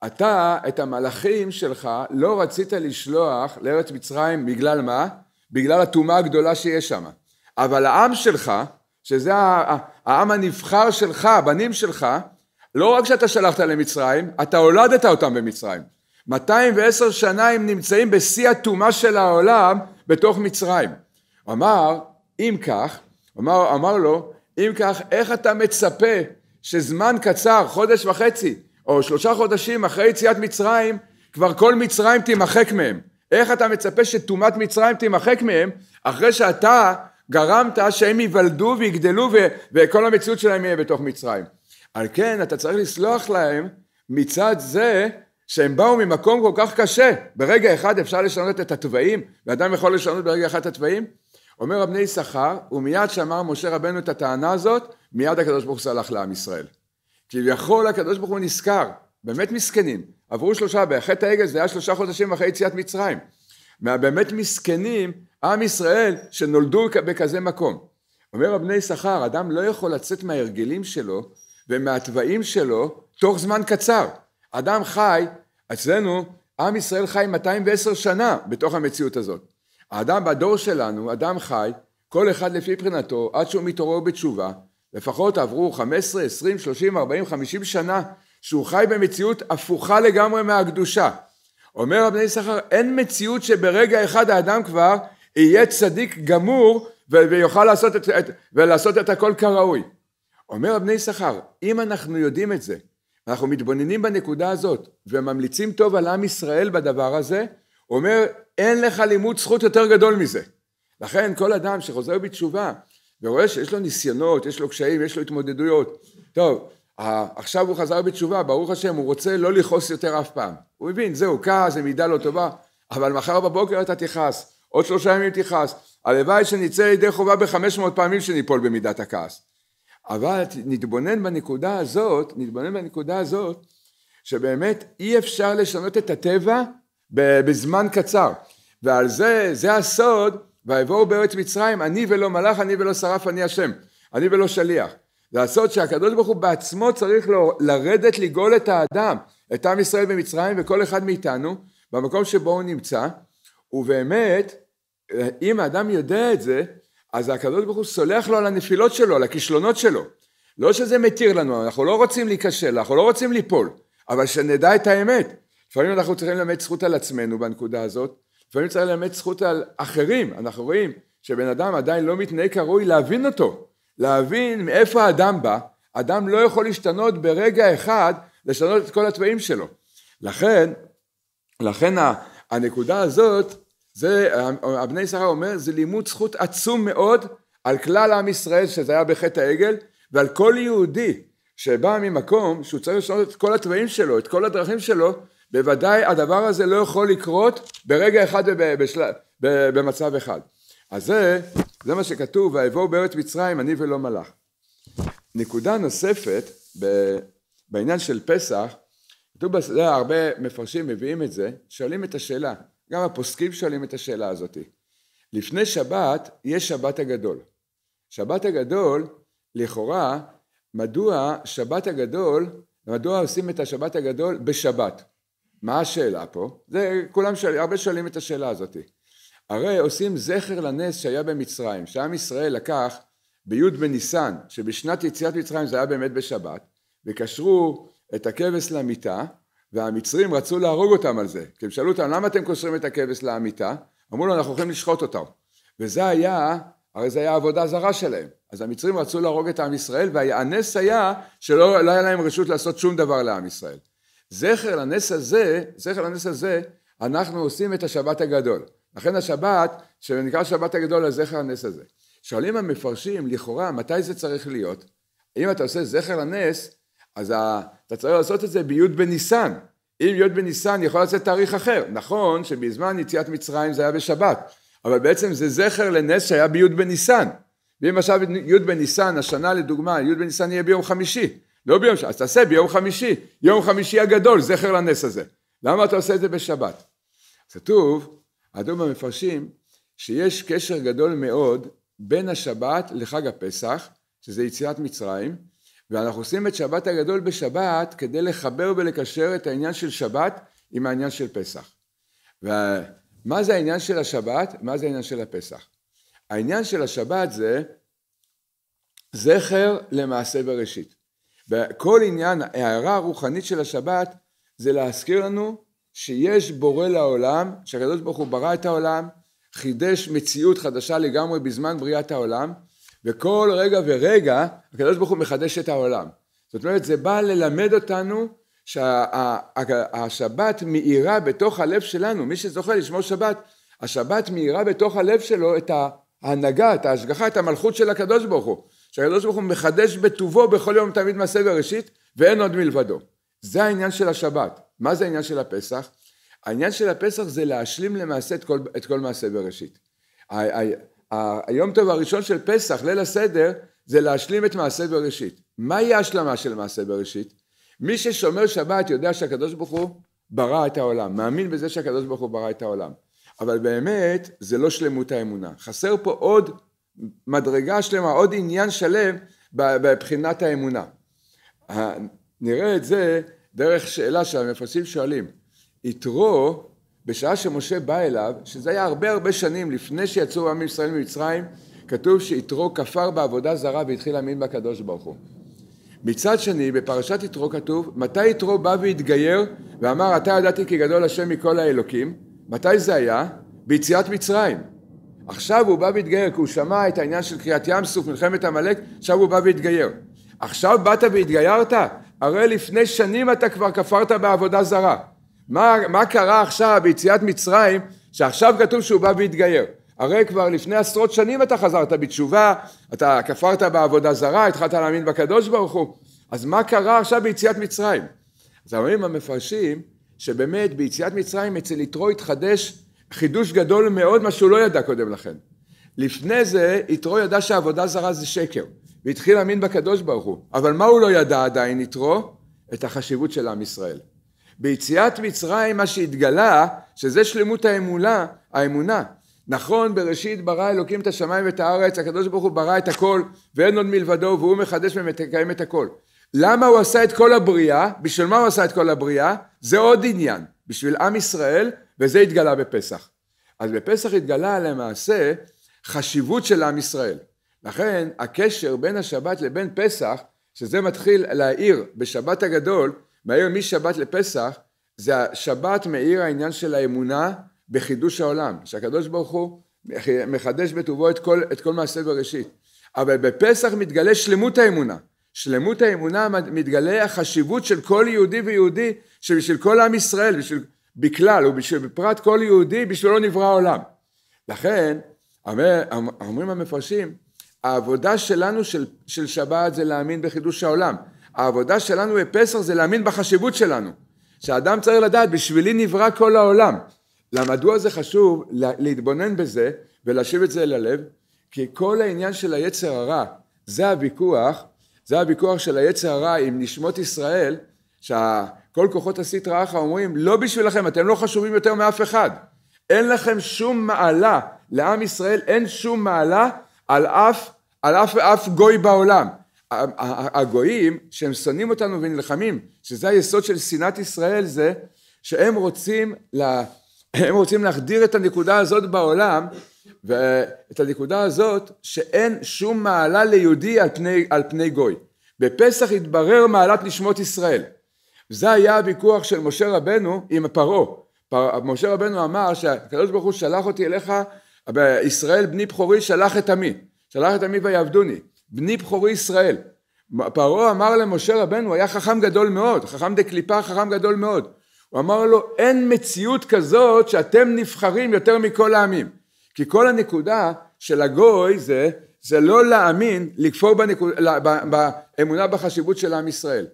אתה את המלאכים שלך לא רצית לשלוח לארץ מצרים בגלל מה? בגלל הטומאה הגדולה שיש שם. אבל העם שלך, שזה העם הנבחר שלך, הבנים שלך, לא רק שאתה שלחת למצרים, אתה הולדת אותם במצרים. 210 שנה הם נמצאים בשיא הטומאה של העולם בתוך מצרים. אמר, אם כך, אמר, אמר לו, אם כך, איך אתה מצפה שזמן קצר, חודש וחצי, או שלושה חודשים אחרי יציאת מצרים, כבר כל מצרים תימחק מהם. איך אתה מצפה שטומאת מצרים תימחק מהם, אחרי שאתה גרמת שהם ייוולדו ויגדלו ו- וכל המציאות שלהם יהיה בתוך מצרים. על כן אתה צריך לסלוח להם מצד זה שהם באו ממקום כל כך קשה. ברגע אחד אפשר לשנות את התוואים, ואדם יכול לשנות ברגע אחד את התוואים? אומר רבני יששכר, ומיד שאמר משה רבנו את הטענה הזאת, מיד הקדוש ברוך הוא סלח לעם ישראל. כביכול הקדוש ברוך הוא נזכר, באמת מסכנים, עברו שלושה, בחטא העגל זה היה שלושה חודשים אחרי יציאת מצרים. מהבאמת מסכנים, עם ישראל שנולדו בכזה מקום. אומר רבני יששכר, אדם לא יכול לצאת מההרגלים שלו ומהתוואים שלו תוך זמן קצר. אדם חי, אצלנו, עם ישראל חי 210 שנה בתוך המציאות הזאת. האדם בדור שלנו, אדם חי, כל אחד לפי בחינתו, עד שהוא מתעורר בתשובה, לפחות עברו 15, 20, 30, 40, 50 שנה שהוא חי במציאות הפוכה לגמרי מהקדושה. אומר רבי יששכר, אין מציאות שברגע אחד האדם כבר יהיה צדיק גמור ויוכל לעשות את, את, ולעשות את הכל כראוי. אומר רבי יששכר, אם אנחנו יודעים את זה, אנחנו מתבוננים בנקודה הזאת וממליצים טוב על עם ישראל בדבר הזה, הוא אומר, אין לך לימוד זכות יותר גדול מזה. לכן כל אדם שחוזר בתשובה ורואה שיש לו ניסיונות, יש לו קשיים, יש לו התמודדויות. טוב, עכשיו הוא חזר בתשובה, ברוך השם, הוא רוצה לא לכעוס יותר אף פעם. הוא מבין, זהו, כעס זה מידה לא טובה, אבל מחר בבוקר אתה תכעס, עוד שלושה ימים תכעס. הלוואי שנצא ידי חובה בחמש מאות פעמים שניפול במידת הכעס. אבל נתבונן בנקודה הזאת, נתבונן בנקודה הזאת, שבאמת אי אפשר לשנות את הטבע בזמן קצר. ועל זה, זה הסוד ויבואו בארץ מצרים, אני ולא מלאך, אני ולא שרף, אני השם, אני ולא שליח. לעשות שהקדוש ברוך הוא בעצמו צריך לרדת לגאול את האדם, את עם ישראל במצרים וכל אחד מאיתנו, במקום שבו הוא נמצא, ובאמת, אם האדם יודע את זה, אז הקדוש ברוך הוא סולח לו על הנפילות שלו, על הכישלונות שלו. לא שזה מתיר לנו, אנחנו לא רוצים להיכשל, אנחנו לא רוצים ליפול, אבל שנדע את האמת. לפעמים אנחנו צריכים ללמד זכות על עצמנו בנקודה הזאת, לפעמים צריך ללמד זכות על אחרים, אנחנו רואים שבן אדם עדיין לא מתנהג כראוי להבין אותו, להבין מאיפה האדם בא, אדם לא יכול להשתנות ברגע אחד, לשנות את כל התוואים שלו. לכן, לכן הנקודה הזאת, זה, הבני שרה אומר, זה לימוד זכות עצום מאוד על כלל עם ישראל, שזה היה בחטא העגל, ועל כל יהודי שבא ממקום שהוא צריך לשנות את כל התוואים שלו, את כל הדרכים שלו, בוודאי הדבר הזה לא יכול לקרות ברגע אחד ובשל... במצב אחד. אז זה, זה מה שכתוב, ויבואו בארץ מצרים אני ולא מלאך. נקודה נוספת ב... בעניין של פסח, כתוב, בסדר, הרבה מפרשים מביאים את זה, שואלים את השאלה, גם הפוסקים שואלים את השאלה הזאת. לפני שבת יש שבת הגדול. שבת הגדול, לכאורה, מדוע שבת הגדול, מדוע עושים את השבת הגדול בשבת? מה השאלה פה? זה כולם שואלים, הרבה שואלים את השאלה הזאת. הרי עושים זכר לנס שהיה במצרים, שעם ישראל לקח בי' בניסן, שבשנת יציאת מצרים זה היה באמת בשבת, וקשרו את הכבש למיטה, והמצרים רצו להרוג אותם על זה, כי הם שאלו אותם למה אתם קושרים את הכבש למיטה? אמרו לו אנחנו הולכים לשחוט אותם, וזה היה, הרי זה היה עבודה זרה שלהם, אז המצרים רצו להרוג את עם ישראל, והנס היה שלא לא היה להם רשות לעשות שום דבר לעם ישראל. זכר לנס הזה, זכר לנס הזה, אנחנו עושים את השבת הגדול. לכן השבת, שנקרא שבת הגדול, הזכר הנס הזה. שואלים המפרשים, לכאורה, מתי זה צריך להיות? אם אתה עושה זכר לנס, אז אתה צריך לעשות את זה בי' בניסן. אם י' בניסן יכול לצאת תאריך אחר. נכון שבזמן יציאת מצרים זה היה בשבת, אבל בעצם זה זכר לנס שהיה בי' בניסן. ואם עכשיו י' בניסן, השנה לדוגמה, י' בניסן יהיה ביום חמישי, לא ביום שבת, אז תעשה ביום חמישי, יום חמישי הגדול, זכר לנס הזה. למה אתה עושה את זה בשבת? כתוב, אדום המפרשים, שיש קשר גדול מאוד בין השבת לחג הפסח, שזה יציאת מצרים, ואנחנו עושים את שבת הגדול בשבת כדי לחבר ולקשר את העניין של שבת עם העניין של פסח. ומה זה העניין של השבת? מה זה העניין של הפסח? העניין של השבת זה זכר למעשה בראשית. וכל עניין ההערה הרוחנית של השבת זה להזכיר לנו שיש בורא לעולם, שהקדוש ברוך הוא ברא את העולם, חידש מציאות חדשה לגמרי בזמן בריאת העולם, וכל רגע ורגע הקדוש ברוך הוא מחדש את העולם. זאת אומרת זה בא ללמד אותנו שהשבת שה, מאירה בתוך הלב שלנו, מי שזוכר לשמור שבת, השבת מאירה בתוך הלב שלו את ההנהגה, את ההשגחה, את המלכות של הקדוש ברוך הוא. שהקדוש ברוך הוא מחדש בטובו בכל יום תמיד מעשה בראשית, ואין עוד מלבדו. זה העניין של השבת. מה זה העניין של הפסח? העניין של הפסח זה להשלים למעשה את כל, את כל מעשה בראשית. היום טוב הראשון של פסח, ליל הסדר, זה להשלים את מעשה בראשית. מהי ההשלמה של מעשה בראשית? מי ששומר שבת יודע שהקדוש ברוך הוא ברא את העולם, מאמין בזה שהקדוש ברוך הוא ברא את העולם. אבל באמת זה לא שלמות האמונה. חסר פה עוד מדרגה שלמה, עוד עניין שלם בבחינת האמונה. נראה את זה דרך שאלה שהמפרשים שואלים. יתרו, בשעה שמשה בא אליו, שזה היה הרבה הרבה שנים לפני שיצאו עם ישראל ממצרים, כתוב שיתרו כפר בעבודה זרה והתחיל להאמין בקדוש ברוך הוא. מצד שני, בפרשת יתרו כתוב, מתי יתרו בא והתגייר ואמר, אתה ידעתי כי גדול השם מכל האלוקים? מתי זה היה? ביציאת מצרים. עכשיו הוא בא והתגייר, כי הוא שמע את העניין של קריעת ים סוף, מלחמת עמלק, עכשיו הוא בא והתגייר. עכשיו באת והתגיירת? הרי לפני שנים אתה כבר כפרת בעבודה זרה. מה, מה קרה עכשיו ביציאת מצרים, שעכשיו כתוב שהוא בא והתגייר? הרי כבר לפני עשרות שנים אתה חזרת בתשובה, אתה כפרת בעבודה זרה, התחלת להאמין בקדוש ברוך הוא, אז מה קרה עכשיו ביציאת מצרים? אז אומרים המפרשים שבאמת ביציאת מצרים אצל יתרו התחדש חידוש גדול מאוד, מה שהוא לא ידע קודם לכן. לפני זה, יתרו ידע שעבודה זרה זה שקר, והתחיל להאמין בקדוש ברוך הוא. אבל מה הוא לא ידע עדיין, יתרו? את החשיבות של עם ישראל. ביציאת מצרים, מה שהתגלה, שזה שלמות האמונה, האמונה. נכון, בראשית ברא אלוקים את השמיים ואת הארץ, הקדוש ברוך הוא ברא את הכל, ואין עוד מלבדו, והוא מחדש ומקיים את הכל. למה הוא עשה את כל הבריאה? בשביל מה הוא עשה את כל הבריאה? זה עוד עניין. בשביל עם ישראל וזה התגלה בפסח. אז בפסח התגלה למעשה חשיבות של עם ישראל. לכן הקשר בין השבת לבין פסח, שזה מתחיל להאיר בשבת הגדול, מאיר משבת לפסח, זה השבת מאיר העניין של האמונה בחידוש העולם, שהקדוש ברוך הוא מחדש בטובו את כל, את כל מעשה בראשית. אבל בפסח מתגלה שלמות האמונה. שלמות האמונה מתגלה החשיבות של כל יהודי ויהודי, שבשביל כל עם ישראל, בשביל, בכלל ובפרט כל יהודי בשבילו נברא העולם. לכן אומרים המפרשים, העבודה שלנו של, של שבת זה להאמין בחידוש העולם. העבודה שלנו בפסח זה להאמין בחשיבות שלנו. שאדם צריך לדעת, בשבילי נברא כל העולם. למדוע זה חשוב להתבונן בזה ולהשיב את זה אל הלב? כי כל העניין של היצר הרע, זה הוויכוח, זה הוויכוח של היצר הרע עם נשמות ישראל, שה... כל כוחות הסטרא אחא אומרים, לא בשבילכם, אתם לא חשובים יותר מאף אחד. אין לכם שום מעלה, לעם ישראל אין שום מעלה על אף, על אף, אף גוי בעולם. הגויים, שהם שונאים אותנו ונלחמים, שזה היסוד של שנאת ישראל, זה שהם רוצים, לה, רוצים להחדיר את הנקודה הזאת בעולם, ואת הנקודה הזאת שאין שום מעלה ליהודי על פני, על פני גוי. בפסח התברר מעלת נשמות ישראל. זה היה הוויכוח של משה רבנו עם פרעה. פר... משה רבנו אמר שהקדוש ברוך הוא שלח אותי אליך, ישראל בני בכורי שלח את עמי, שלח את עמי ויעבדוני, בני בכורי ישראל. פרעה אמר למשה רבנו, היה חכם גדול מאוד, חכם דקליפה חכם גדול מאוד. הוא אמר לו, אין מציאות כזאת שאתם נבחרים יותר מכל העמים. כי כל הנקודה של הגוי זה, זה לא להאמין, לכפור בנקוד, באמונה בחשיבות של עם ישראל.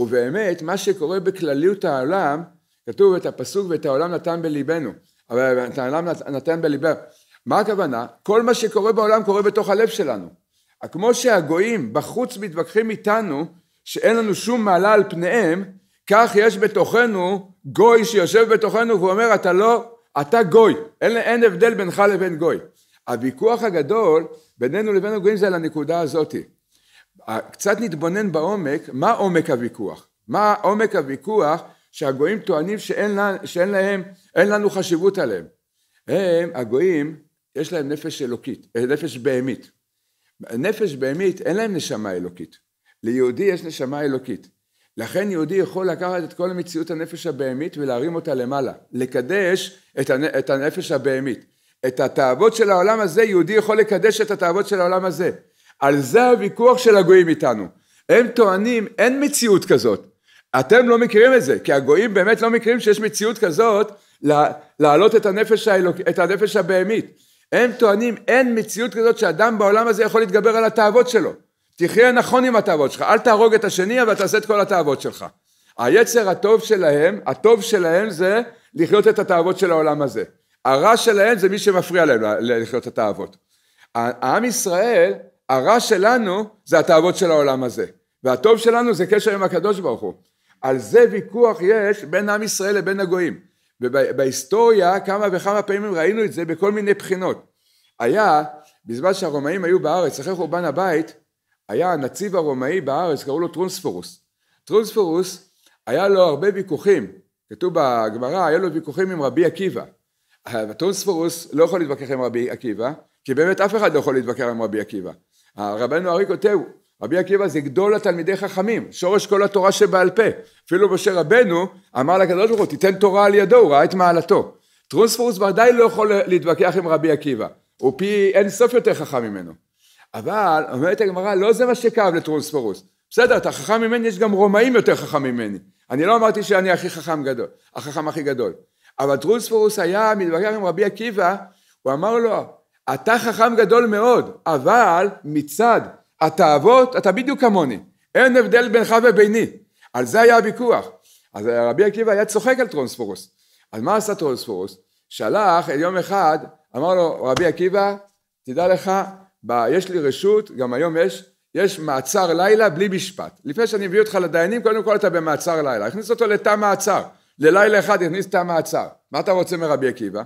ובאמת, מה שקורה בכלליות העולם, כתוב את הפסוק ואת העולם נתן בליבנו, אבל את העולם נתן בליבנו. מה הכוונה? כל מה שקורה בעולם קורה בתוך הלב שלנו. כמו שהגויים בחוץ מתווכחים איתנו, שאין לנו שום מעלה על פניהם, כך יש בתוכנו גוי שיושב בתוכנו ואומר, אתה לא, אתה גוי, אין, אין הבדל בינך לבין גוי. הוויכוח הגדול בינינו לבין הגויים זה על הנקודה הזאתי. קצת נתבונן בעומק, מה עומק הוויכוח? מה עומק הוויכוח שהגויים טוענים שאין, לה, שאין להם, אין לנו חשיבות עליהם. הם, הגויים, יש להם נפש אלוקית, אה, נפש בהמית. נפש בהמית, אין להם נשמה אלוקית. ליהודי יש נשמה אלוקית. לכן יהודי יכול לקחת את כל מציאות הנפש הבהמית ולהרים אותה למעלה. לקדש את, הנ... את הנפש הבהמית. את התאוות של העולם הזה, יהודי יכול לקדש את התאוות של העולם הזה. על זה הוויכוח של הגויים איתנו. הם טוענים, אין מציאות כזאת. אתם לא מכירים את זה, כי הגויים באמת לא מכירים שיש מציאות כזאת להעלות את הנפש, האלוק, את הנפש הבהמית. הם טוענים, אין מציאות כזאת שאדם בעולם הזה יכול להתגבר על התאוות שלו. תחיה נכון עם התאוות שלך, אל תהרוג את השני, אבל תעשה את כל התאוות שלך. היצר הטוב שלהם, הטוב שלהם זה לחיות את התאוות של העולם הזה. הרע שלהם זה מי שמפריע להם לחיות את התאוות. העם ישראל הרע שלנו זה התאוות של העולם הזה, והטוב שלנו זה קשר עם הקדוש ברוך הוא. על זה ויכוח יש בין עם ישראל לבין הגויים. ובהיסטוריה כמה וכמה פעמים ראינו את זה בכל מיני בחינות. היה, בזמן שהרומאים היו בארץ, אחרי חורבן הבית, היה הנציב הרומאי בארץ, קראו לו טרונספורוס. טרונספורוס, היה לו הרבה ויכוחים, כתוב בגמרא, היה לו ויכוחים עם רבי עקיבא. טרונספורוס לא יכול להתווכח עם רבי עקיבא, כי באמת אף אחד לא יכול להתווכח עם רבי עקיבא. רבנו ארי כותב, רבי עקיבא זה גדול לתלמידי חכמים, שורש כל התורה שבעל פה. אפילו משה רבנו אמר לקדוש ברוך הוא, תיתן תורה על ידו, הוא ראה את מעלתו. טרונספורס ודאי לא יכול להתווכח עם רבי עקיבא, הוא פי אין סוף יותר חכם ממנו. אבל אומרת הגמרא, לא זה מה שכאב לטרוספורוס. בסדר, אתה חכם ממני, יש גם רומאים יותר חכם ממני. אני לא אמרתי שאני הכי חכם גדול, החכם הכי גדול. אבל טרונספורוס היה מתווכח עם רבי עקיבא, הוא אמר לו, אתה חכם גדול מאוד, אבל מצד התאוות אתה בדיוק כמוני. אין הבדל בינך וביני. על זה היה הוויכוח. אז רבי עקיבא היה צוחק על טרונספורוס. אז מה עשה טרונספורוס? שלח יום אחד, אמר לו רבי עקיבא, תדע לך, ב, יש לי רשות, גם היום יש, יש מעצר לילה בלי משפט. לפני שאני מביא אותך לדיינים, קודם כל אתה במעצר לילה. הכניס אותו לתא מעצר. ללילה אחד הכניס תא מעצר. מה אתה רוצה מרבי עקיבא?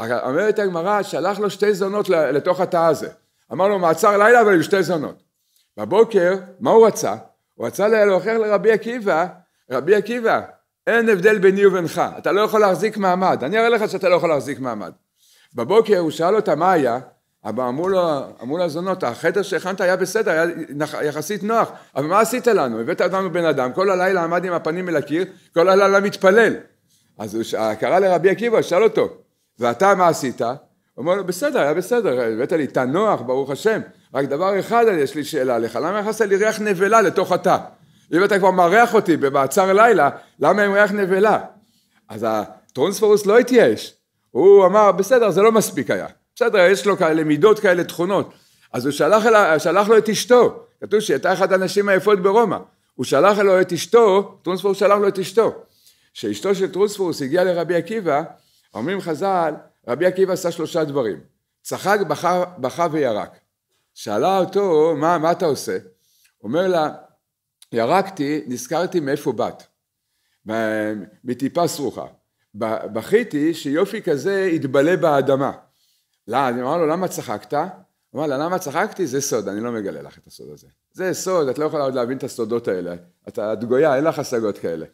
אומרת הגמרא, שלח לו שתי זונות לתוך התא הזה. אמר לו, מעצר לילה, אבל עם שתי זונות. בבוקר, מה הוא רצה? הוא רצה להוכיח לרבי עקיבא, רבי עקיבא, אין הבדל ביני ובינך, אתה לא יכול להחזיק מעמד, אני אראה לך שאתה לא יכול להחזיק מעמד. בבוקר הוא שאל אותה מה היה, אבל אמרו לו, אמרו לזונות, החדר שהכנת היה בסדר, היה יחסית נוח, אבל מה עשית לנו? הבאת אותנו בן אדם, כל הלילה עמד עם הפנים אל הקיר, כל הלילה מתפלל. אז הוא קרא לרבי עקיבא, שאל אותו, ואתה מה עשית? אומר לו, בסדר, היה בסדר, הבאת לי תא נוח, ברוך השם, רק דבר אחד יש לי שאלה לך, למה נכנסת לי ריח נבלה לתוך התא? אם אתה כבר מארח אותי במעצר לילה, למה עם ריח נבלה? אז הטרונספורוס לא התייאש, הוא אמר, בסדר, זה לא מספיק היה, בסדר, יש לו כאלה מידות, כאלה תכונות, אז הוא שלח, אל, שלח לו את אשתו, כתוב שהיא הייתה אחת הנשים היפות ברומא, הוא שלח לו את אשתו, טרונספורוס שלח לו את אשתו, כשאשתו של טרונספורוס הגיעה לרבי עקיבא, אומרים חז"ל, רבי עקיבא עשה שלושה דברים. צחק, בכה, בכה וירק. שאלה אותו, מה, מה אתה עושה? אומר לה, ירקתי, נזכרתי מאיפה באת. מטיפה סרוחה. בכיתי שיופי כזה יתבלה באדמה. לא, אני אמר לו, למה צחקת? הוא אמר לה, למה צחקתי? זה סוד, אני לא מגלה לך את הסוד הזה. זה סוד, את לא יכולה עוד להבין את הסודות האלה. את גויה, אין לך השגות כאלה.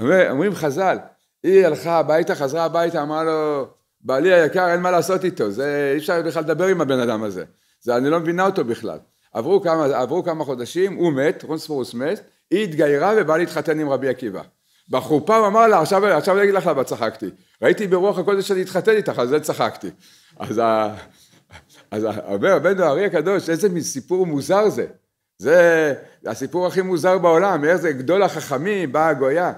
אומר, אומרים חז"ל, היא הלכה הביתה, חזרה הביתה, אמרה לו, בעלי היקר, אין מה לעשות איתו, זה, אי אפשר בכלל לדבר עם הבן אדם הזה, זה, אני לא מבינה אותו בכלל. עברו כמה, עברו כמה חודשים, הוא מת, רונספורוס מת, היא התגיירה ובא להתחתן עם רבי עקיבא. בחופה הוא אמר לה, עכשיו, עכשיו אני אגיד לך למה צחקתי, ראיתי ברוח הקודש שאני אתחתן איתך, על זה צחקתי. אז, אז אומר הבן הארי הקדוש, איזה סיפור מוזר זה. זה הסיפור הכי מוזר בעולם, איך זה גדול החכמים, באה הגויה.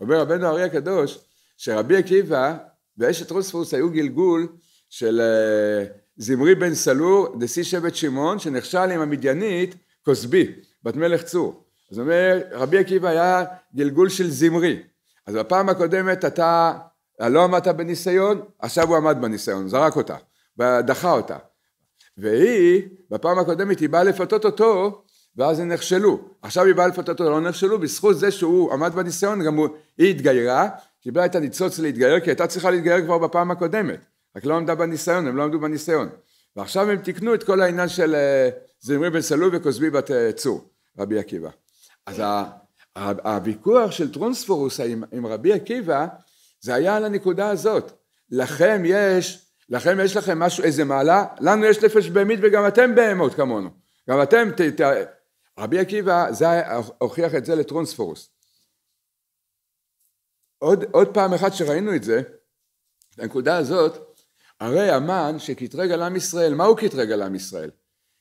אומר הבן הארי הקדוש, שרבי עקיבא ואשת רוספוס היו גלגול של אה, זמרי בן סלור, נשיא שבט שמעון, שנכשל עם המדיינית כוסבי, בת מלך צור. זאת אומרת, רבי עקיבא היה גלגול של זמרי. אז בפעם הקודמת אתה אה, לא עמדת בניסיון, עכשיו הוא עמד בניסיון, זרק אותה, דחה אותה. והיא, בפעם הקודמת היא באה לפתות אותו, ואז הם נכשלו. עכשיו היא באה לפתות אותו, לא נכשלו, בזכות זה שהוא עמד בניסיון, גם הוא, היא התגיירה, קיבלה את הניצוץ להתגייר כי הייתה צריכה להתגייר כבר בפעם הקודמת, רק לא עמדה בניסיון, הם לא עמדו בניסיון. ועכשיו הם תיקנו את כל העניין של אה, זמרי בן סלול וכוזבי בת אה, צור, רבי עקיבא. אז הוויכוח של טרונספורוס עם, עם רבי עקיבא, זה היה על הנקודה הזאת. לכם יש, לכם יש לכם משהו, איזה מעלה, לנו יש נפש בהמית וגם אתם בהמות כמונו. גם אתם, ת, ת, רבי עקיבא זה, הוכיח את זה לטרונספורוס. עוד, עוד פעם אחת שראינו את זה, את הנקודה הזאת, הרי המן שקטרג על עם ישראל, מה הוא קטרג על עם ישראל?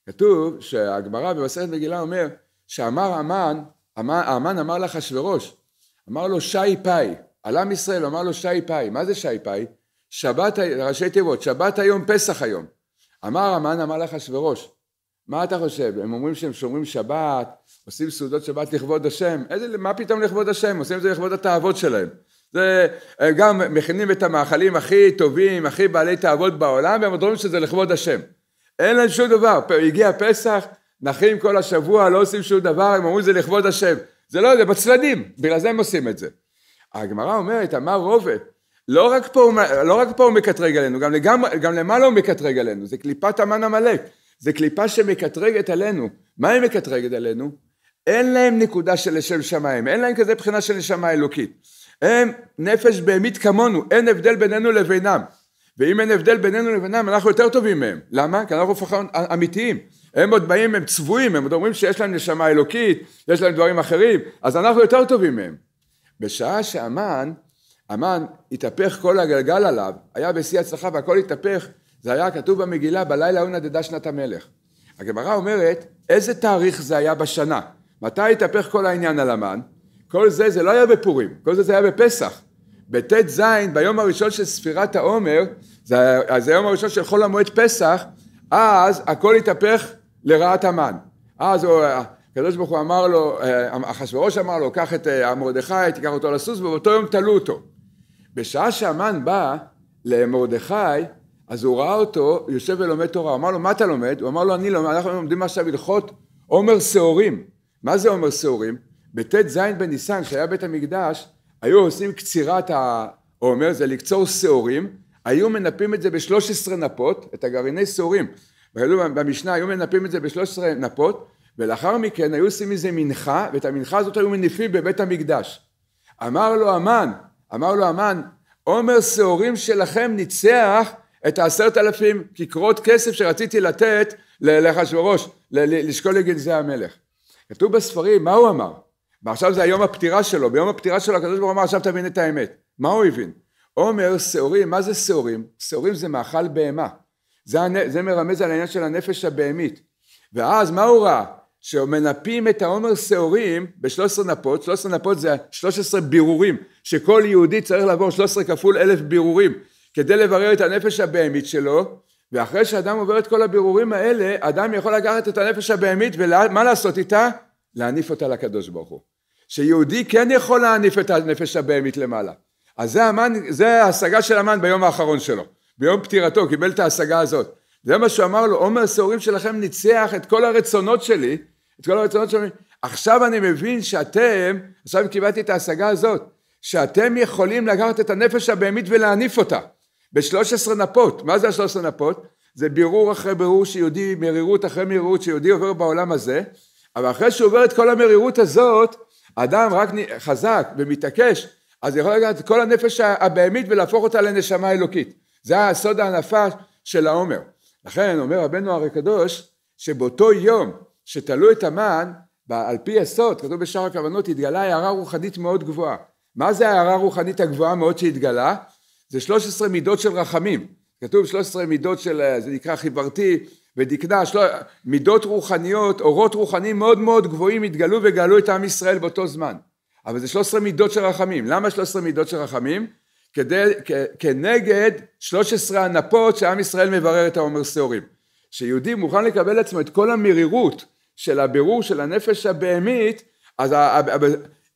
כתוב שהגמרא במסכת מגילה אומר שאמר המן, המן אמר לאחשוורוש, אמר לו שי פאי, על עם ישראל אמר לו שי פאי, מה זה שי פאי? שבת, ראשי תיבות, שבת היום, פסח היום. אמר המן, אמר לאחשוורוש, מה אתה חושב? הם אומרים שהם שומרים שבת, עושים סעודות שבת לכבוד השם, איזה, מה פתאום לכבוד השם? עושים את זה לכבוד התאוות שלהם. זה, אה, גם מכינים את המאכלים הכי טובים, הכי בעלי תאוות בעולם, והם אומרים שזה לכבוד השם. אין להם שום דבר. הגיע פסח, נחים כל השבוע, לא עושים שום דבר, הם אומרים זה לכבוד השם. זה לא, זה בצלדים, בגלל זה הם עושים את זה. הגמרא אומרת, אמר רובד, לא רק פה, לא רק פה הוא מקטרג עלינו, גם, לגמרי, גם למעלה הוא מקטרג עלינו, זה קליפת המן עמלק, זה קליפה שמקטרגת עלינו. מה היא מקטרגת עלינו? אין להם נקודה של לשם שמיים, אין להם כזה בחינה של נשמה אלוקית. הם נפש בהמית כמונו, אין הבדל בינינו לבינם. ואם אין הבדל בינינו לבינם, אנחנו יותר טובים מהם. למה? כי אנחנו לפחות אמיתיים. הם עוד באים, הם צבועים, הם עוד אומרים שיש להם נשמה אלוקית, יש להם דברים אחרים, אז אנחנו יותר טובים מהם. בשעה שהמן, המן התהפך כל הגלגל עליו, היה בשיא הצלחה והכל התהפך, זה היה כתוב במגילה, בלילה הוא נדדה שנת המלך. הגמרא אומרת, איזה תאריך זה היה בשנה? מתי התהפך כל העניין על המן? כל זה, זה לא היה בפורים, כל זה זה היה בפסח. בט"ז, ביום הראשון של ספירת העומר, זה, זה היום הראשון של חול המועד פסח, אז הכל התהפך לרעת המן. אז הקדוש ברוך הוא אמר לו, אה, אחשוורוש אמר לו, קח את אה, מרדכי, תיקח אותו לסוס, ובאותו יום תלו אותו. בשעה שהמן בא למרדכי, אז הוא ראה אותו יושב ולומד תורה, הוא אמר לו, מה אתה לומד? הוא אמר לו, אני לומד, אנחנו לומדים עכשיו הלכות עומר שעורים. מה זה עומר שעורים? בט"ז בניסן, שהיה בית המקדש, היו עושים קצירת העומר, זה לקצור שעורים, היו מנפים את זה בשלוש עשרה נפות, את הגרעיני שעורים. במשנה היו מנפים את זה בשלוש עשרה נפות, ולאחר מכן היו עושים מזה מנחה, ואת המנחה הזאת היו מניפים בבית המקדש. אמר לו המן, אמר לו המן, עומר שעורים שלכם ניצח את העשרת אלפים כיכרות כסף שרציתי לתת לאחשורוש, לשקול לגנזי המלך. כתוב בספרים, מה הוא אמר? ועכשיו זה היום הפטירה שלו, ביום הפטירה שלו הקדוש ברוך הוא אמר עכשיו תבין את האמת. מה הוא הבין? עומר, שעורים, מה זה שעורים? שעורים זה מאכל בהמה. זה, זה מרמז על העניין של הנפש הבהמית. ואז מה הוא ראה? שמנפים את העומר שעורים ב-13 נפות, 13 נפות זה 13 בירורים, שכל יהודי צריך לעבור 13 כפול אלף בירורים, כדי לברר את הנפש הבהמית שלו, ואחרי שאדם עובר את כל הבירורים האלה, אדם יכול לקחת את הנפש הבהמית ומה לעשות איתה? להניף אותה לקדוש ברוך הוא. שיהודי כן יכול להניף את הנפש הבהמית למעלה. אז זה, המן, זה ההשגה של המן ביום האחרון שלו, ביום פטירתו, הוא קיבל את ההשגה הזאת. זה מה שהוא אמר לו, עומר שעורים שלכם ניצח את כל הרצונות שלי, את כל הרצונות שלי. עכשיו אני מבין שאתם, עכשיו קיבלתי את ההשגה הזאת, שאתם יכולים לקחת את הנפש הבהמית ולהניף אותה. בשלוש עשרה נפות, מה זה השלוש עשרה נפות? זה בירור אחרי בירור שיהודי, מרירות אחרי מרירות שיהודי עובר בעולם הזה, אבל אחרי שהוא עובר את כל המרירות הזאת, אדם רק חזק ומתעקש, אז יכול לקחת את כל הנפש הבהמית ולהפוך אותה לנשמה אלוקית. זה הסוד הענפה של העומר. לכן אומר רבנו הרי קדוש, שבאותו יום שתלו את המן, על פי הסוד, כתוב בשאר הכוונות, התגלה הערה רוחנית מאוד גבוהה. מה זה הערה רוחנית הגבוהה מאוד שהתגלה? זה 13 מידות של רחמים. כתוב 13 מידות של, אה, זה נקרא חיברתי, ודקנה, שלו, לא, מידות רוחניות, אורות רוחניים מאוד מאוד גבוהים התגלו וגאלו את עם ישראל באותו זמן. אבל זה 13 מידות של רחמים. למה 13 מידות של רחמים? כדי, כ, כנגד 13 הנפות שעם ישראל מברר את העומר שעורים. שיהודי מוכן לקבל לעצמו את כל המרירות של הבירור של הנפש הבהמית, אז ה, ה, ה,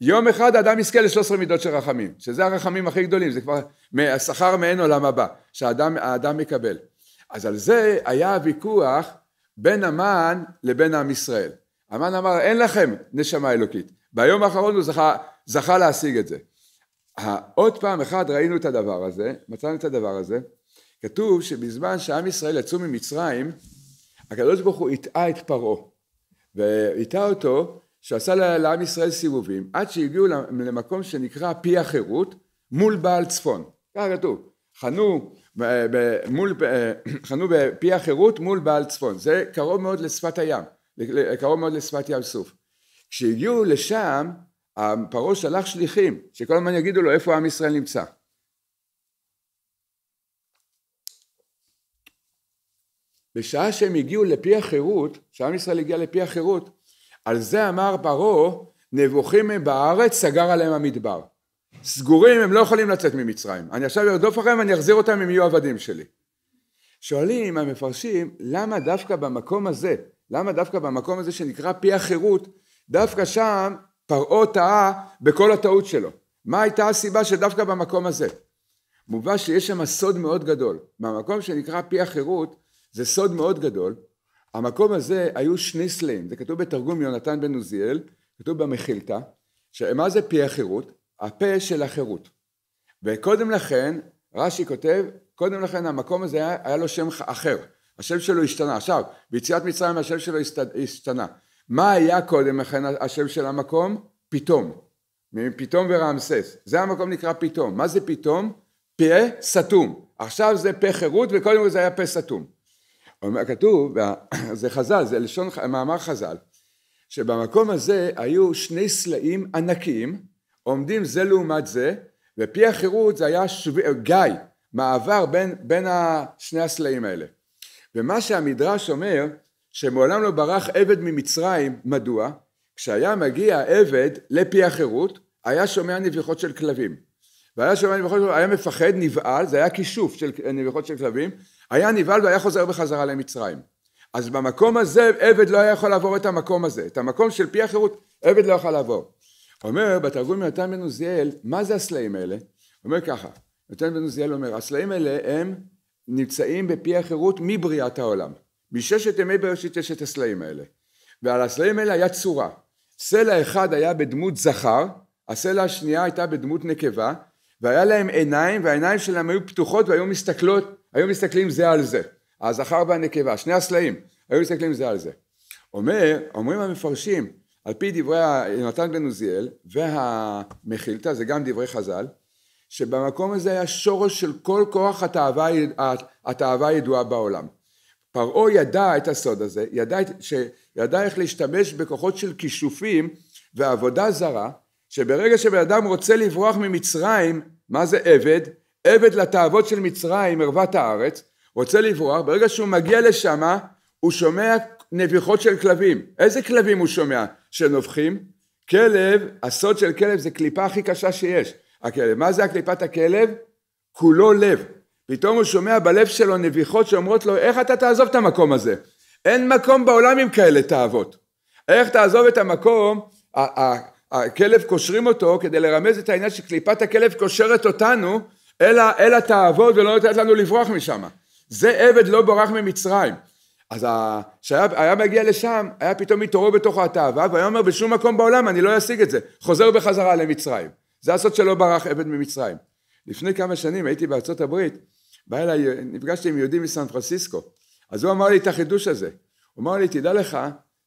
יום אחד האדם יזכה ל-13 מידות של רחמים, שזה הרחמים הכי גדולים, זה כבר השכר מעין עולם הבא, שהאדם מקבל. אז על זה היה הוויכוח בין המן לבין עם ישראל. המן אמר, אין לכם נשמה אלוקית. ביום האחרון הוא זכה, זכה להשיג את זה. עוד פעם אחת ראינו את הדבר הזה, מצאנו את הדבר הזה. כתוב שבזמן שעם ישראל יצאו ממצרים, הקדוש ברוך הוא הטעה את פרעה. והטעה אותו שעשה לעם ישראל סיבובים, עד שהגיעו למקום שנקרא פי החירות, מול בעל צפון. ככה כתוב, חנו מול, *coughs* חנו בפי החירות מול בעל צפון, זה קרוב מאוד לשפת הים, קרוב מאוד לשפת ים סוף. כשהגיעו לשם, הפרעה שלח שליחים, שכל הזמן יגידו לו איפה עם ישראל נמצא. בשעה שהם הגיעו לפי החירות, כשעם ישראל הגיע לפי החירות, על זה אמר פרעה, נבוכים בארץ, סגר עליהם המדבר. סגורים, הם לא יכולים לצאת ממצרים. אני עכשיו ארדוף אחריהם ואני אחזיר אותם, הם יהיו עבדים שלי. שואלים המפרשים, למה דווקא במקום הזה, למה דווקא במקום הזה שנקרא פי החירות, דווקא שם פרעה טעה בכל הטעות שלו. מה הייתה הסיבה שדווקא במקום הזה? מובא שיש שם סוד מאוד גדול. מהמקום שנקרא פי החירות, זה סוד מאוד גדול. המקום הזה היו שני סלעים, זה כתוב בתרגום יונתן בן עוזיאל, כתוב במחילתא, שמה זה פי החירות? הפה של החירות. וקודם לכן, רש"י כותב, קודם לכן המקום הזה היה, היה לו שם אחר, השם שלו השתנה. עכשיו, ביציאת מצרים השם שלו השתנה. מה היה קודם לכן השם של המקום? פתאום. פתאום ורעמסס. זה המקום נקרא פתאום. מה זה פתאום? פה סתום. עכשיו זה פה חירות וקודם כל זה היה פה סתום. כתוב, *coughs* זה חז"ל, זה לשון מאמר חז"ל, שבמקום הזה היו שני סלעים ענקיים עומדים זה לעומת זה, ופי החירות זה היה שב... גיא, מעבר בין, בין שני הסלעים האלה. ומה שהמדרש אומר, שמעולם לא ברח עבד ממצרים, מדוע? כשהיה מגיע עבד לפי החירות, היה שומע נביחות של כלבים. והיה שומע נביחות, היה מפחד, נבהל, זה היה כישוף של נביחות של כלבים, היה נבהל והיה חוזר בחזרה למצרים. אז במקום הזה עבד לא היה יכול לעבור את המקום הזה, את המקום של פי החירות עבד לא יכול לעבור. אומר בתרגום יונתן בן עוזיאל, מה זה הסלעים האלה? אומר ככה, יונתן בן עוזיאל אומר, הסלעים האלה הם נמצאים בפי החירות מבריאת העולם. מששת ימי בראשית יש את הסלעים האלה. ועל הסלעים האלה היה צורה. סלע אחד היה בדמות זכר, הסלע השנייה הייתה בדמות נקבה, והיה להם עיניים, והעיניים שלהם היו פתוחות והיו מסתכלות, היו מסתכלים זה על זה. הזכר והנקבה, שני הסלעים, היו מסתכלים זה על זה. אומר, אומרים המפרשים, על פי דברי יונתן בן עוזיאל והמחילתא זה גם דברי חז"ל שבמקום הזה היה שורש של כל כוח התאווה, התאווה הידועה בעולם. פרעה ידע את הסוד הזה, ידע, ידע איך להשתמש בכוחות של כישופים ועבודה זרה, שברגע שבן אדם רוצה לברוח ממצרים, מה זה עבד? עבד לתאוות של מצרים, ערוות הארץ, רוצה לברוח, ברגע שהוא מגיע לשם, הוא שומע נביחות של כלבים. איזה כלבים הוא שומע? שנובחים? כלב, הסוד של כלב זה קליפה הכי קשה שיש. הכלב, מה זה הקליפת הכלב? כולו לב. פתאום הוא שומע בלב שלו נביחות שאומרות לו, איך אתה תעזוב את המקום הזה? אין מקום בעולם עם כאלה תאוות. איך תעזוב את המקום, הכלב קושרים אותו כדי לרמז את העניין שקליפת הכלב קושרת אותנו אל, התאוות ולא נותנת לנו לברוח משם. זה עבד לא בורח ממצרים. אז כשהיה מגיע לשם, היה פתאום מתעורר בתוך התאווה, והיה אומר, בשום מקום בעולם אני לא אשיג את זה. חוזר בחזרה למצרים. זה הסוד שלא ברח עבד ממצרים. לפני כמה שנים הייתי בארצות הברית, בא אליי, נפגשתי עם יהודי מסן פרנסיסקו, אז הוא אמר לי את החידוש הזה. הוא אמר לי, תדע לך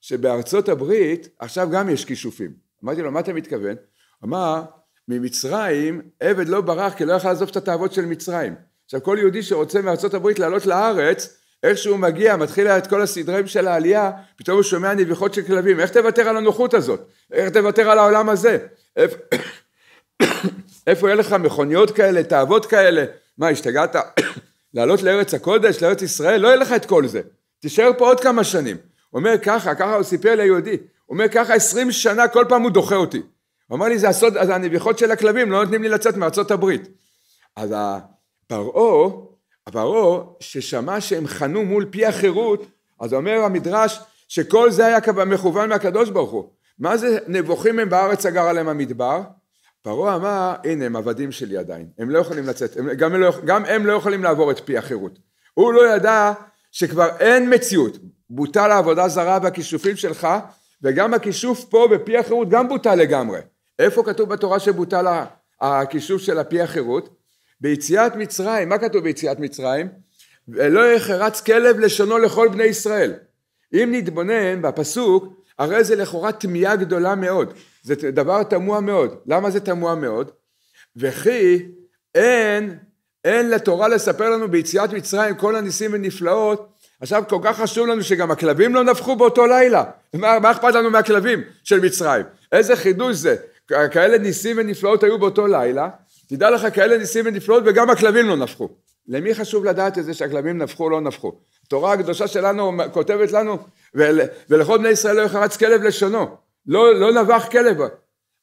שבארצות הברית עכשיו גם יש כישופים. אמרתי לו, מה אתה מתכוון? אמר, ממצרים עבד לא ברח כי לא יכל לעזוב את התאוות של מצרים. עכשיו כל יהודי שרוצה מארצות הברית לעלות לארץ, איך שהוא מגיע, מתחיל את כל הסדרים של העלייה, פתאום הוא שומע נביחות של כלבים, איך תוותר על הנוחות הזאת? איך תוותר על העולם הזה? איפה, *coughs* איפה יהיה לך מכוניות כאלה, תאוות כאלה? מה, השתגעת? *coughs* לעלות לארץ הקודש, לארץ ישראל? לא יהיה לך את כל זה. תישאר פה עוד כמה שנים. הוא אומר ככה, ככה הוא סיפר ליהודי. הוא אומר ככה, עשרים שנה כל פעם הוא דוחה אותי. הוא אמר לי, זה, הסוד, הנביחות של הכלבים, לא נותנים לי לצאת מארצות הברית. אז פרעה פרעה ששמע שהם חנו מול פי החירות אז אומר המדרש שכל זה היה מכוון מהקדוש ברוך הוא מה זה נבוכים הם בארץ סגר עליהם המדבר פרעה אמר הנה הם עבדים שלי עדיין הם לא יכולים לצאת הם, גם, לא, גם הם לא יכולים לעבור את פי החירות הוא לא ידע שכבר אין מציאות בוטל העבודה זרה והכישופים שלך וגם הכישוף פה בפי החירות גם בוטל לגמרי איפה כתוב בתורה שבוטל הכישוף של הפי החירות? ביציאת מצרים, מה כתוב ביציאת מצרים? לא יחרץ כלב לשונו לכל בני ישראל. אם נתבונן בפסוק, הרי זה לכאורה תמיהה גדולה מאוד. זה דבר תמוה מאוד. למה זה תמוה מאוד? וכי אין, אין לתורה לספר לנו ביציאת מצרים כל הניסים ונפלאות. עכשיו כל כך חשוב לנו שגם הכלבים לא נבחו באותו לילה. מה, מה אכפת לנו מהכלבים של מצרים? איזה חידוש זה. כאלה ניסים ונפלאות היו באותו לילה, תדע לך כאלה ניסים ונפלאות וגם הכלבים לא נפחו. למי חשוב לדעת את זה שהכלבים נפחו או לא נפחו? התורה הקדושה שלנו כותבת לנו, ול, ולכל בני ישראל לא יחרץ כלב לשונו, לא, לא נבח כלב.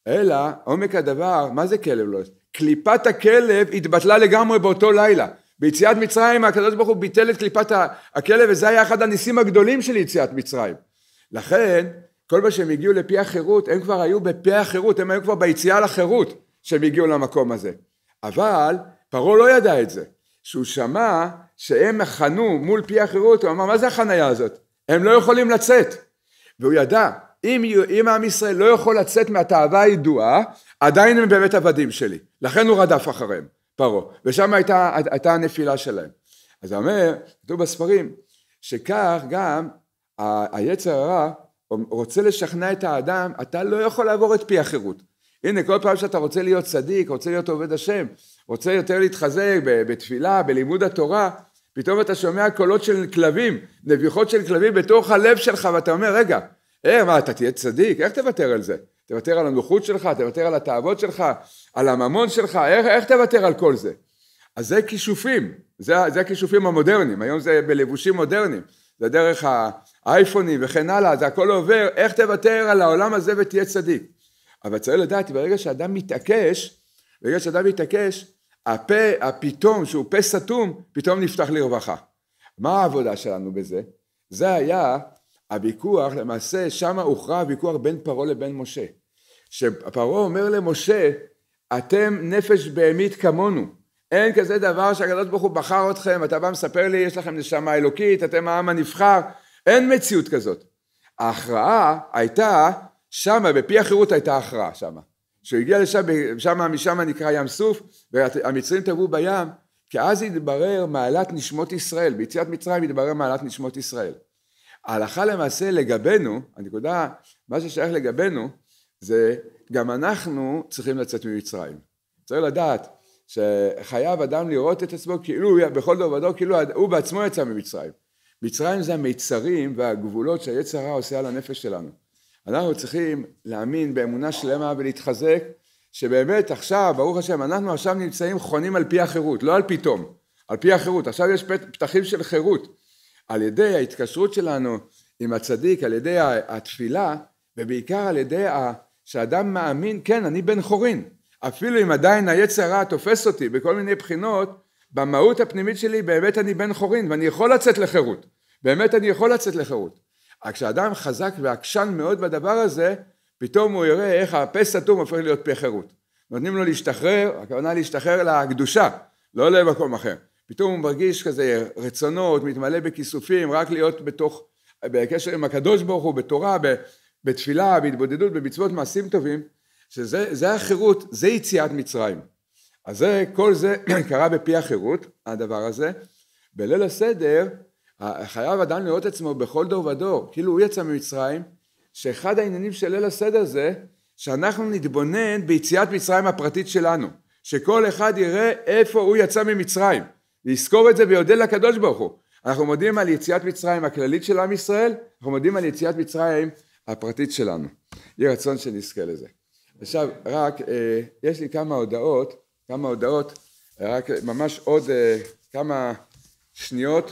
אלא עומק הדבר, מה זה כלב לא? קליפת הכלב התבטלה לגמרי באותו לילה. ביציאת מצרים הקדוש ברוך הוא ביטל את קליפת הכלב וזה היה אחד הניסים הגדולים של יציאת מצרים. לכן כל מה שהם הגיעו לפי החירות הם כבר היו בפי החירות, הם היו כבר ביציאה לחירות. שהם הגיעו למקום הזה. אבל פרעה לא ידע את זה. שהוא שמע שהם חנו מול פי החירות, הוא אמר, מה זה החניה הזאת? הם לא יכולים לצאת. והוא ידע, אם, אם עם ישראל לא יכול לצאת מהתאווה הידועה, עדיין הם באמת עבדים שלי. לכן הוא רדף אחריהם, פרעה. ושם הייתה, הייתה הנפילה שלהם. אז הוא אומר, כתוב בספרים, שכך גם היצר הרע רוצה לשכנע את האדם, אתה לא יכול לעבור את פי החירות. הנה, כל פעם שאתה רוצה להיות צדיק, רוצה להיות עובד השם, רוצה יותר להתחזק בתפילה, בלימוד התורה, פתאום אתה שומע קולות של כלבים, נביחות של כלבים בתוך הלב שלך, ואתה אומר, רגע, אה, מה, אתה תהיה צדיק? איך תוותר על זה? תוותר על הנוחות שלך, תוותר על התאוות שלך, על הממון שלך, איך, איך תוותר על כל זה? אז זה כישופים, זה, זה הכישופים המודרניים, היום זה בלבושים מודרניים, זה דרך האייפונים וכן הלאה, זה הכל עובר, איך תוותר על העולם הזה ותהיה צדיק? אבל צריך לדעת, ברגע שאדם מתעקש, ברגע שאדם מתעקש, הפה הפתאום, שהוא פה סתום, פתאום נפתח לרווחה. מה העבודה שלנו בזה? זה היה הוויכוח, למעשה שם הוכרע הוויכוח בין פרעה לבין משה. שפרעה אומר למשה, אתם נפש בהמית כמונו. אין כזה דבר שהקדוש ברוך הוא בחר אתכם, אתה בא מספר לי, יש לכם נשמה אלוקית, אתם העם הנבחר, אין מציאות כזאת. ההכרעה הייתה שם, בפי החירות הייתה הכרעה שם. כשהוא הגיע לשם, שם, משם נקרא ים סוף, והמצרים טבעו בים, כי אז התברר מעלת נשמות ישראל, ביציאת מצרים התברר מעלת נשמות ישראל. ההלכה למעשה לגבינו, הנקודה, מה ששייך לגבינו, זה גם אנחנו צריכים לצאת ממצרים. צריך לדעת שחייב אדם לראות את עצמו כאילו, בכל דור ודור, כאילו הוא בעצמו יצא ממצרים. מצרים זה המיצרים והגבולות שהיצר רע עושה על הנפש שלנו. אנחנו צריכים להאמין באמונה שלמה ולהתחזק שבאמת עכשיו, ברוך השם, אנחנו עכשיו נמצאים חונים על פי החירות, לא על פי תום, על פי החירות. עכשיו יש פתחים של חירות. על ידי ההתקשרות שלנו עם הצדיק, על ידי התפילה, ובעיקר על ידי שאדם מאמין, כן, אני בן חורין. אפילו אם עדיין היצר רע תופס אותי בכל מיני בחינות, במהות הפנימית שלי באמת אני בן חורין, ואני יכול לצאת לחירות. באמת אני יכול לצאת לחירות. רק כשאדם חזק ועקשן מאוד בדבר הזה, פתאום הוא יראה איך הפה סתום הופך להיות פה חירות. נותנים לו להשתחרר, הכוונה להשתחרר לקדושה, לא למקום אחר. פתאום הוא מרגיש כזה רצונות, מתמלא בכיסופים, רק להיות בתוך, בקשר עם הקדוש ברוך הוא, בתורה, בתפילה, בהתבודדות, במצוות מעשים טובים, שזה החירות, זה יציאת מצרים. אז זה, כל זה *clears throat* קרה בפי החירות, הדבר הזה. בליל הסדר, חייב אדם לראות עצמו בכל דור ודור, כאילו הוא יצא ממצרים, שאחד העניינים של ליל הסדר זה שאנחנו נתבונן ביציאת מצרים הפרטית שלנו, שכל אחד יראה איפה הוא יצא ממצרים, ויזכור את זה ויודה לקדוש ברוך הוא. אנחנו מודים על יציאת מצרים הכללית של עם ישראל, אנחנו מודים על יציאת מצרים הפרטית שלנו. יהי רצון שנזכה לזה. עכשיו רק, אה, יש לי כמה הודעות, כמה הודעות, רק ממש עוד אה, כמה שניות.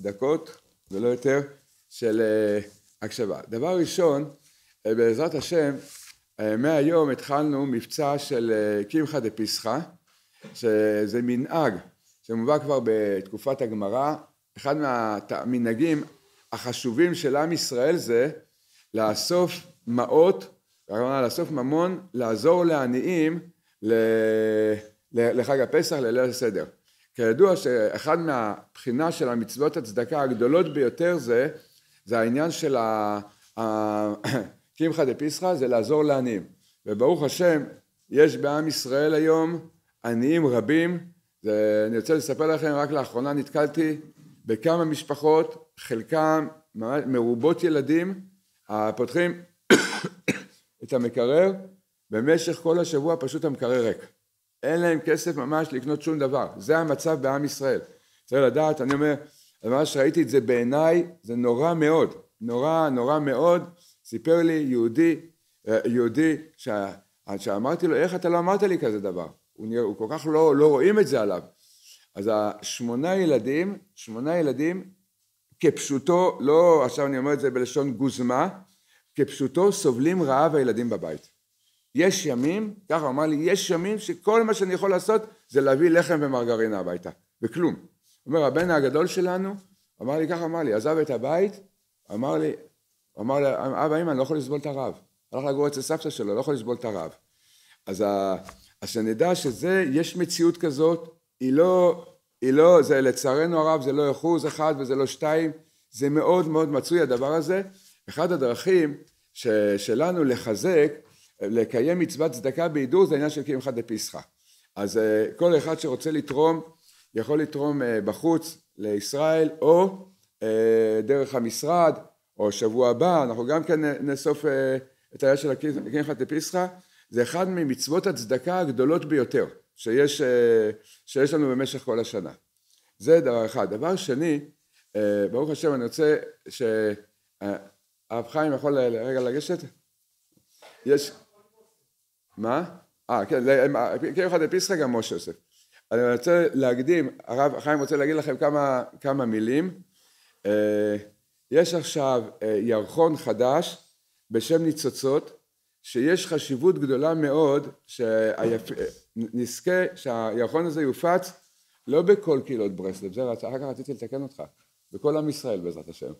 דקות ולא יותר של אה, הקשבה. דבר ראשון, אה, בעזרת השם, אה, מהיום התחלנו מבצע של קמחא דפסחא, שזה מנהג שמובא כבר בתקופת הגמרא. אחד מהמנהגים החשובים של עם ישראל זה לאסוף מעות, הכוונה לאסוף ממון, לעזור לעניים לחג הפסח, לליל הסדר. כידוע שאחד מהבחינה של המצוות הצדקה הגדולות ביותר זה, זה העניין של ה... *clears throat* קמחא דפיסחא, זה לעזור לעניים. וברוך השם, יש בעם ישראל היום עניים רבים, זה, אני רוצה לספר לכם, רק לאחרונה נתקלתי בכמה משפחות, חלקם מרובות ילדים, פותחים *clears throat* את המקרר, במשך כל השבוע פשוט המקרר ריק. אין להם כסף ממש לקנות שום דבר. זה המצב בעם ישראל. צריך לדעת, אני אומר, מה שראיתי את זה בעיניי, זה נורא מאוד. נורא, נורא מאוד. סיפר לי יהודי, אה, יהודי, שה, שאמרתי לו, איך אתה לא אמרת לי כזה דבר? הוא, נראה, הוא כל כך לא, לא רואים את זה עליו. אז השמונה ילדים, שמונה ילדים, כפשוטו, לא עכשיו אני אומר את זה בלשון גוזמה, כפשוטו סובלים רעב הילדים בבית. יש ימים, ככה הוא אמר לי, יש ימים שכל מה שאני יכול לעשות זה להביא לחם ומרגרינה הביתה, וכלום. אומר הבן הגדול שלנו, אמר לי, ככה אמר לי, עזב את הבית, אמר לי, אמר לי, אבא, אמא, אני לא יכול לסבול את הרעב. הלך לגור אצל סבתא שלו, לא יכול לסבול את הרעב. אז, אז שנדע שזה, יש מציאות כזאת, היא לא, היא לא, זה לצערנו הרב, זה לא אחוז אחד וזה לא שתיים, זה מאוד מאוד מצוי הדבר הזה. אחד הדרכים ש, שלנו לחזק לקיים מצוות צדקה בהידור זה עניין של קמחא דפסחא. אז אה, כל אחד שרוצה לתרום, יכול לתרום אה, בחוץ לישראל, או אה, דרך המשרד, או שבוע הבא, אנחנו גם כן נאסוף את העניין של הקמחא דפסחא. זה אחד ממצוות הצדקה הגדולות ביותר שיש, שיש לנו במשך כל השנה. זה דבר אחד. דבר שני, ברוך השם אני רוצה שהרב חיים יכול רגע לגשת? יש, מה? אה, כן, קרח אה, כן, אחד לפיסחא גם משה יוסף. אני רוצה להקדים, הרב חיים רוצה להגיד לכם כמה, כמה מילים. אה, יש עכשיו אה, ירחון חדש בשם ניצוצות, שיש חשיבות גדולה מאוד שנזכה שהירחון הזה יופץ לא בכל קהילות ברסלב, זה אחר כך רציתי לתקן אותך, בכל עם ישראל בעזרת השם.